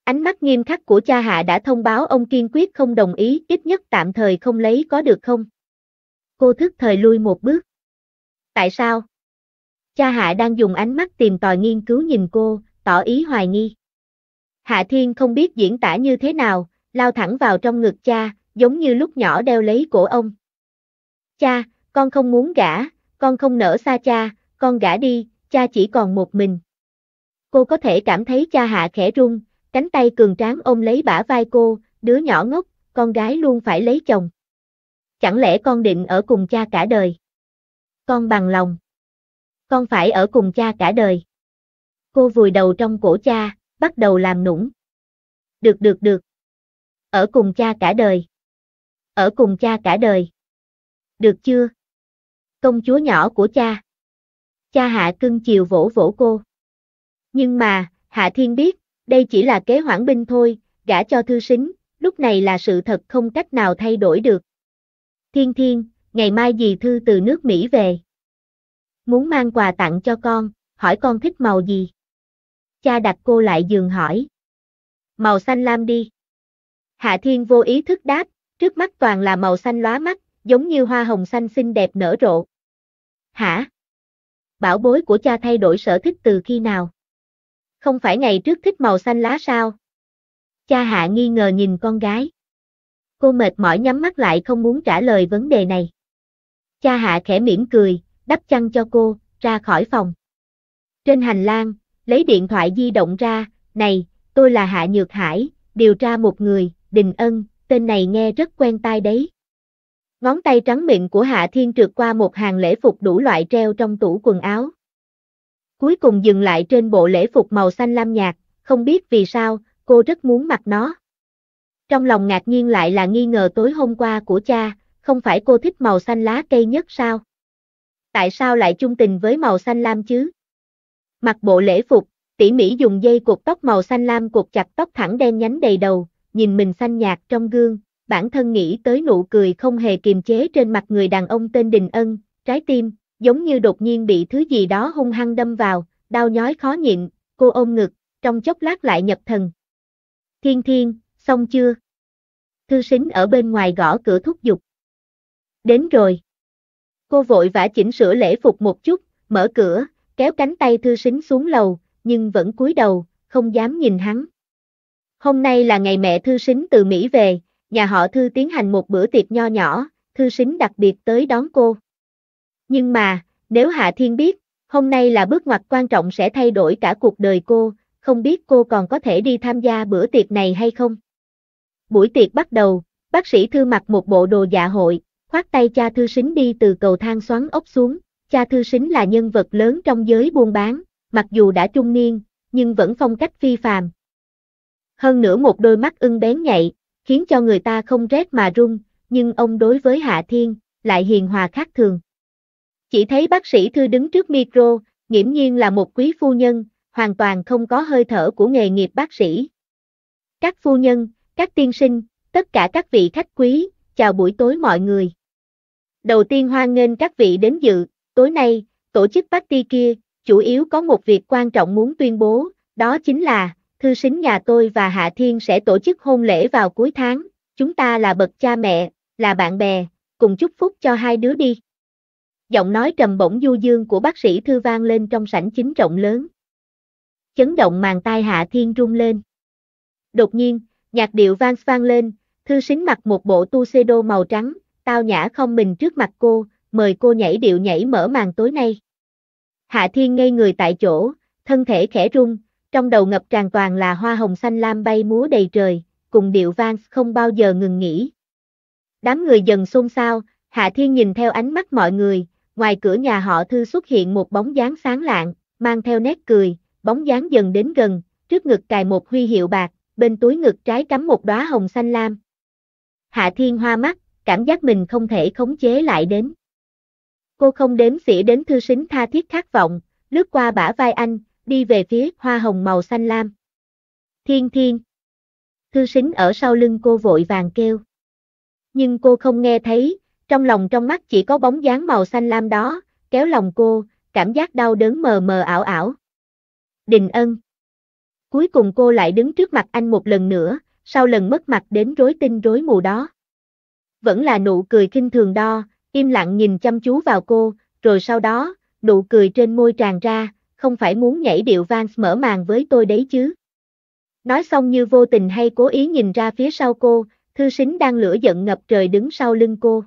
Ánh mắt nghiêm khắc của cha Hạ đã thông báo ông kiên quyết không đồng ý ít nhất tạm thời không lấy có được không? Cô thức thời lui một bước. Tại sao? Cha Hạ đang dùng ánh mắt tìm tòi nghiên cứu nhìn cô, tỏ ý hoài nghi. Hạ Thiên không biết diễn tả như thế nào, lao thẳng vào trong ngực cha, giống như lúc nhỏ đeo lấy cổ ông. Cha, con không muốn gả, con không nỡ xa cha, con gả đi, cha chỉ còn một mình. Cô có thể cảm thấy cha Hạ khẽ rung, cánh tay cường tráng ôm lấy bả vai cô, đứa nhỏ ngốc, con gái luôn phải lấy chồng. Chẳng lẽ con định ở cùng cha cả đời? Con bằng lòng. Con phải ở cùng cha cả đời. Cô vùi đầu trong cổ cha, bắt đầu làm nũng. Được được được. Ở cùng cha cả đời. Ở cùng cha cả đời. Được chưa? Công chúa nhỏ của cha. Cha Hạ cưng chiều vỗ vỗ cô. Nhưng mà, Hạ Thiên biết, đây chỉ là kế hoãn binh thôi, gả cho thư sính, lúc này là sự thật không cách nào thay đổi được. Thiên Thiên, ngày mai dì thư từ nước Mỹ về muốn mang quà tặng cho con, hỏi con thích màu gì? Cha đặt cô lại giường hỏi. Màu xanh lam đi. Hạ Thiên vô ý thức đáp, trước mắt toàn là màu xanh lóa mắt, giống như hoa hồng xanh xinh đẹp nở rộ. Hả? Bảo bối của cha thay đổi sở thích từ khi nào? Không phải ngày trước thích màu xanh lá sao? Cha Hạ nghi ngờ nhìn con gái. Cô mệt mỏi nhắm mắt lại không muốn trả lời vấn đề này. Cha Hạ khẽ mỉm cười, đắp chăn cho cô, ra khỏi phòng. Trên hành lang, lấy điện thoại di động ra, này, tôi là Hạ Nhược Hải, điều tra một người, Đình Ân, tên này nghe rất quen tai đấy. Ngón tay trắng miệng của Hạ Thiên trượt qua một hàng lễ phục đủ loại treo trong tủ quần áo. Cuối cùng dừng lại trên bộ lễ phục màu xanh lam nhạt, không biết vì sao, cô rất muốn mặc nó. Trong lòng ngạc nhiên lại là nghi ngờ tối hôm qua của cha, không phải cô thích màu xanh lá cây nhất sao? tại sao lại chung tình với màu xanh lam chứ? Mặc bộ lễ phục, tỉ mỉ dùng dây cột tóc màu xanh lam cột chặt tóc thẳng đen nhánh đầy đầu, nhìn mình xanh nhạt trong gương, bản thân nghĩ tới nụ cười không hề kiềm chế trên mặt người đàn ông tên Đình Ân, trái tim, giống như đột nhiên bị thứ gì đó hung hăng đâm vào, đau nhói khó nhịn, cô ôm ngực, trong chốc lát lại nhập thần. Thiên thiên, xong chưa? Thư sính ở bên ngoài gõ cửa thúc giục. Đến rồi. Cô vội vã chỉnh sửa lễ phục một chút, mở cửa, kéo cánh tay thư sính xuống lầu, nhưng vẫn cúi đầu, không dám nhìn hắn. Hôm nay là ngày mẹ thư sính từ Mỹ về, nhà họ thư tiến hành một bữa tiệc nho nhỏ, thư sính đặc biệt tới đón cô. Nhưng mà, nếu Hạ Thiên biết, hôm nay là bước ngoặt quan trọng sẽ thay đổi cả cuộc đời cô, không biết cô còn có thể đi tham gia bữa tiệc này hay không. Buổi tiệc bắt đầu, bác sĩ thư mặc một bộ đồ dạ hội, khoát tay cha thư sính đi từ cầu thang xoắn ốc xuống, cha thư sính là nhân vật lớn trong giới buôn bán, mặc dù đã trung niên, nhưng vẫn phong cách phi phàm. Hơn nữa một đôi mắt ưng bén nhạy, khiến cho người ta không rét mà run, nhưng ông đối với Hạ Thiên, lại hiền hòa khác thường. Chỉ thấy bác sĩ thư đứng trước micro, nghiễm nhiên là một quý phu nhân, hoàn toàn không có hơi thở của nghề nghiệp bác sĩ. Các phu nhân, các tiên sinh, tất cả các vị khách quý, chào buổi tối mọi người. Đầu tiên hoan nghênh các vị đến dự, tối nay, tổ chức party kia, chủ yếu có một việc quan trọng muốn tuyên bố, đó chính là, thư sính nhà tôi và Hạ Thiên sẽ tổ chức hôn lễ vào cuối tháng, chúng ta là bậc cha mẹ, là bạn bè, cùng chúc phúc cho hai đứa đi. Giọng nói trầm bổng du dương của bác sĩ thư vang lên trong sảnh chính rộng lớn. Chấn động màn tai Hạ Thiên rung lên. Đột nhiên, nhạc điệu vang vang lên, thư sính mặc một bộ tuxedo màu trắng, tao nhã không mình trước mặt cô, mời cô nhảy điệu nhảy mở màn tối nay. Hạ Thiên ngây người tại chỗ, thân thể khẽ rung, trong đầu ngập tràn toàn là hoa hồng xanh lam bay múa đầy trời, cùng điệu vang không bao giờ ngừng nghỉ. Đám người dần xôn xao, Hạ Thiên nhìn theo ánh mắt mọi người, ngoài cửa nhà họ Thư xuất hiện một bóng dáng sáng lạng, mang theo nét cười, bóng dáng dần đến gần, trước ngực cài một huy hiệu bạc, bên túi ngực trái cắm một đóa hồng xanh lam. Hạ Thiên hoa mắt, cảm giác mình không thể khống chế lại đến. Cô không đếm xỉa đến thư sính tha thiết khát vọng, lướt qua bả vai anh, đi về phía hoa hồng màu xanh lam. Thiên thiên. Thư sính ở sau lưng cô vội vàng kêu. Nhưng cô không nghe thấy, trong lòng trong mắt chỉ có bóng dáng màu xanh lam đó, kéo lòng cô, cảm giác đau đớn mờ mờ ảo ảo. Đình ân. Cuối cùng cô lại đứng trước mặt anh một lần nữa, sau lần mất mặt đến rối tinh rối mù đó vẫn là nụ cười kinh thường đo, im lặng nhìn chăm chú vào cô, rồi sau đó, nụ cười trên môi tràn ra, không phải muốn nhảy điệu Vance mở màn với tôi đấy chứ. Nói xong như vô tình hay cố ý nhìn ra phía sau cô, thư sính đang lửa giận ngập trời đứng sau lưng cô.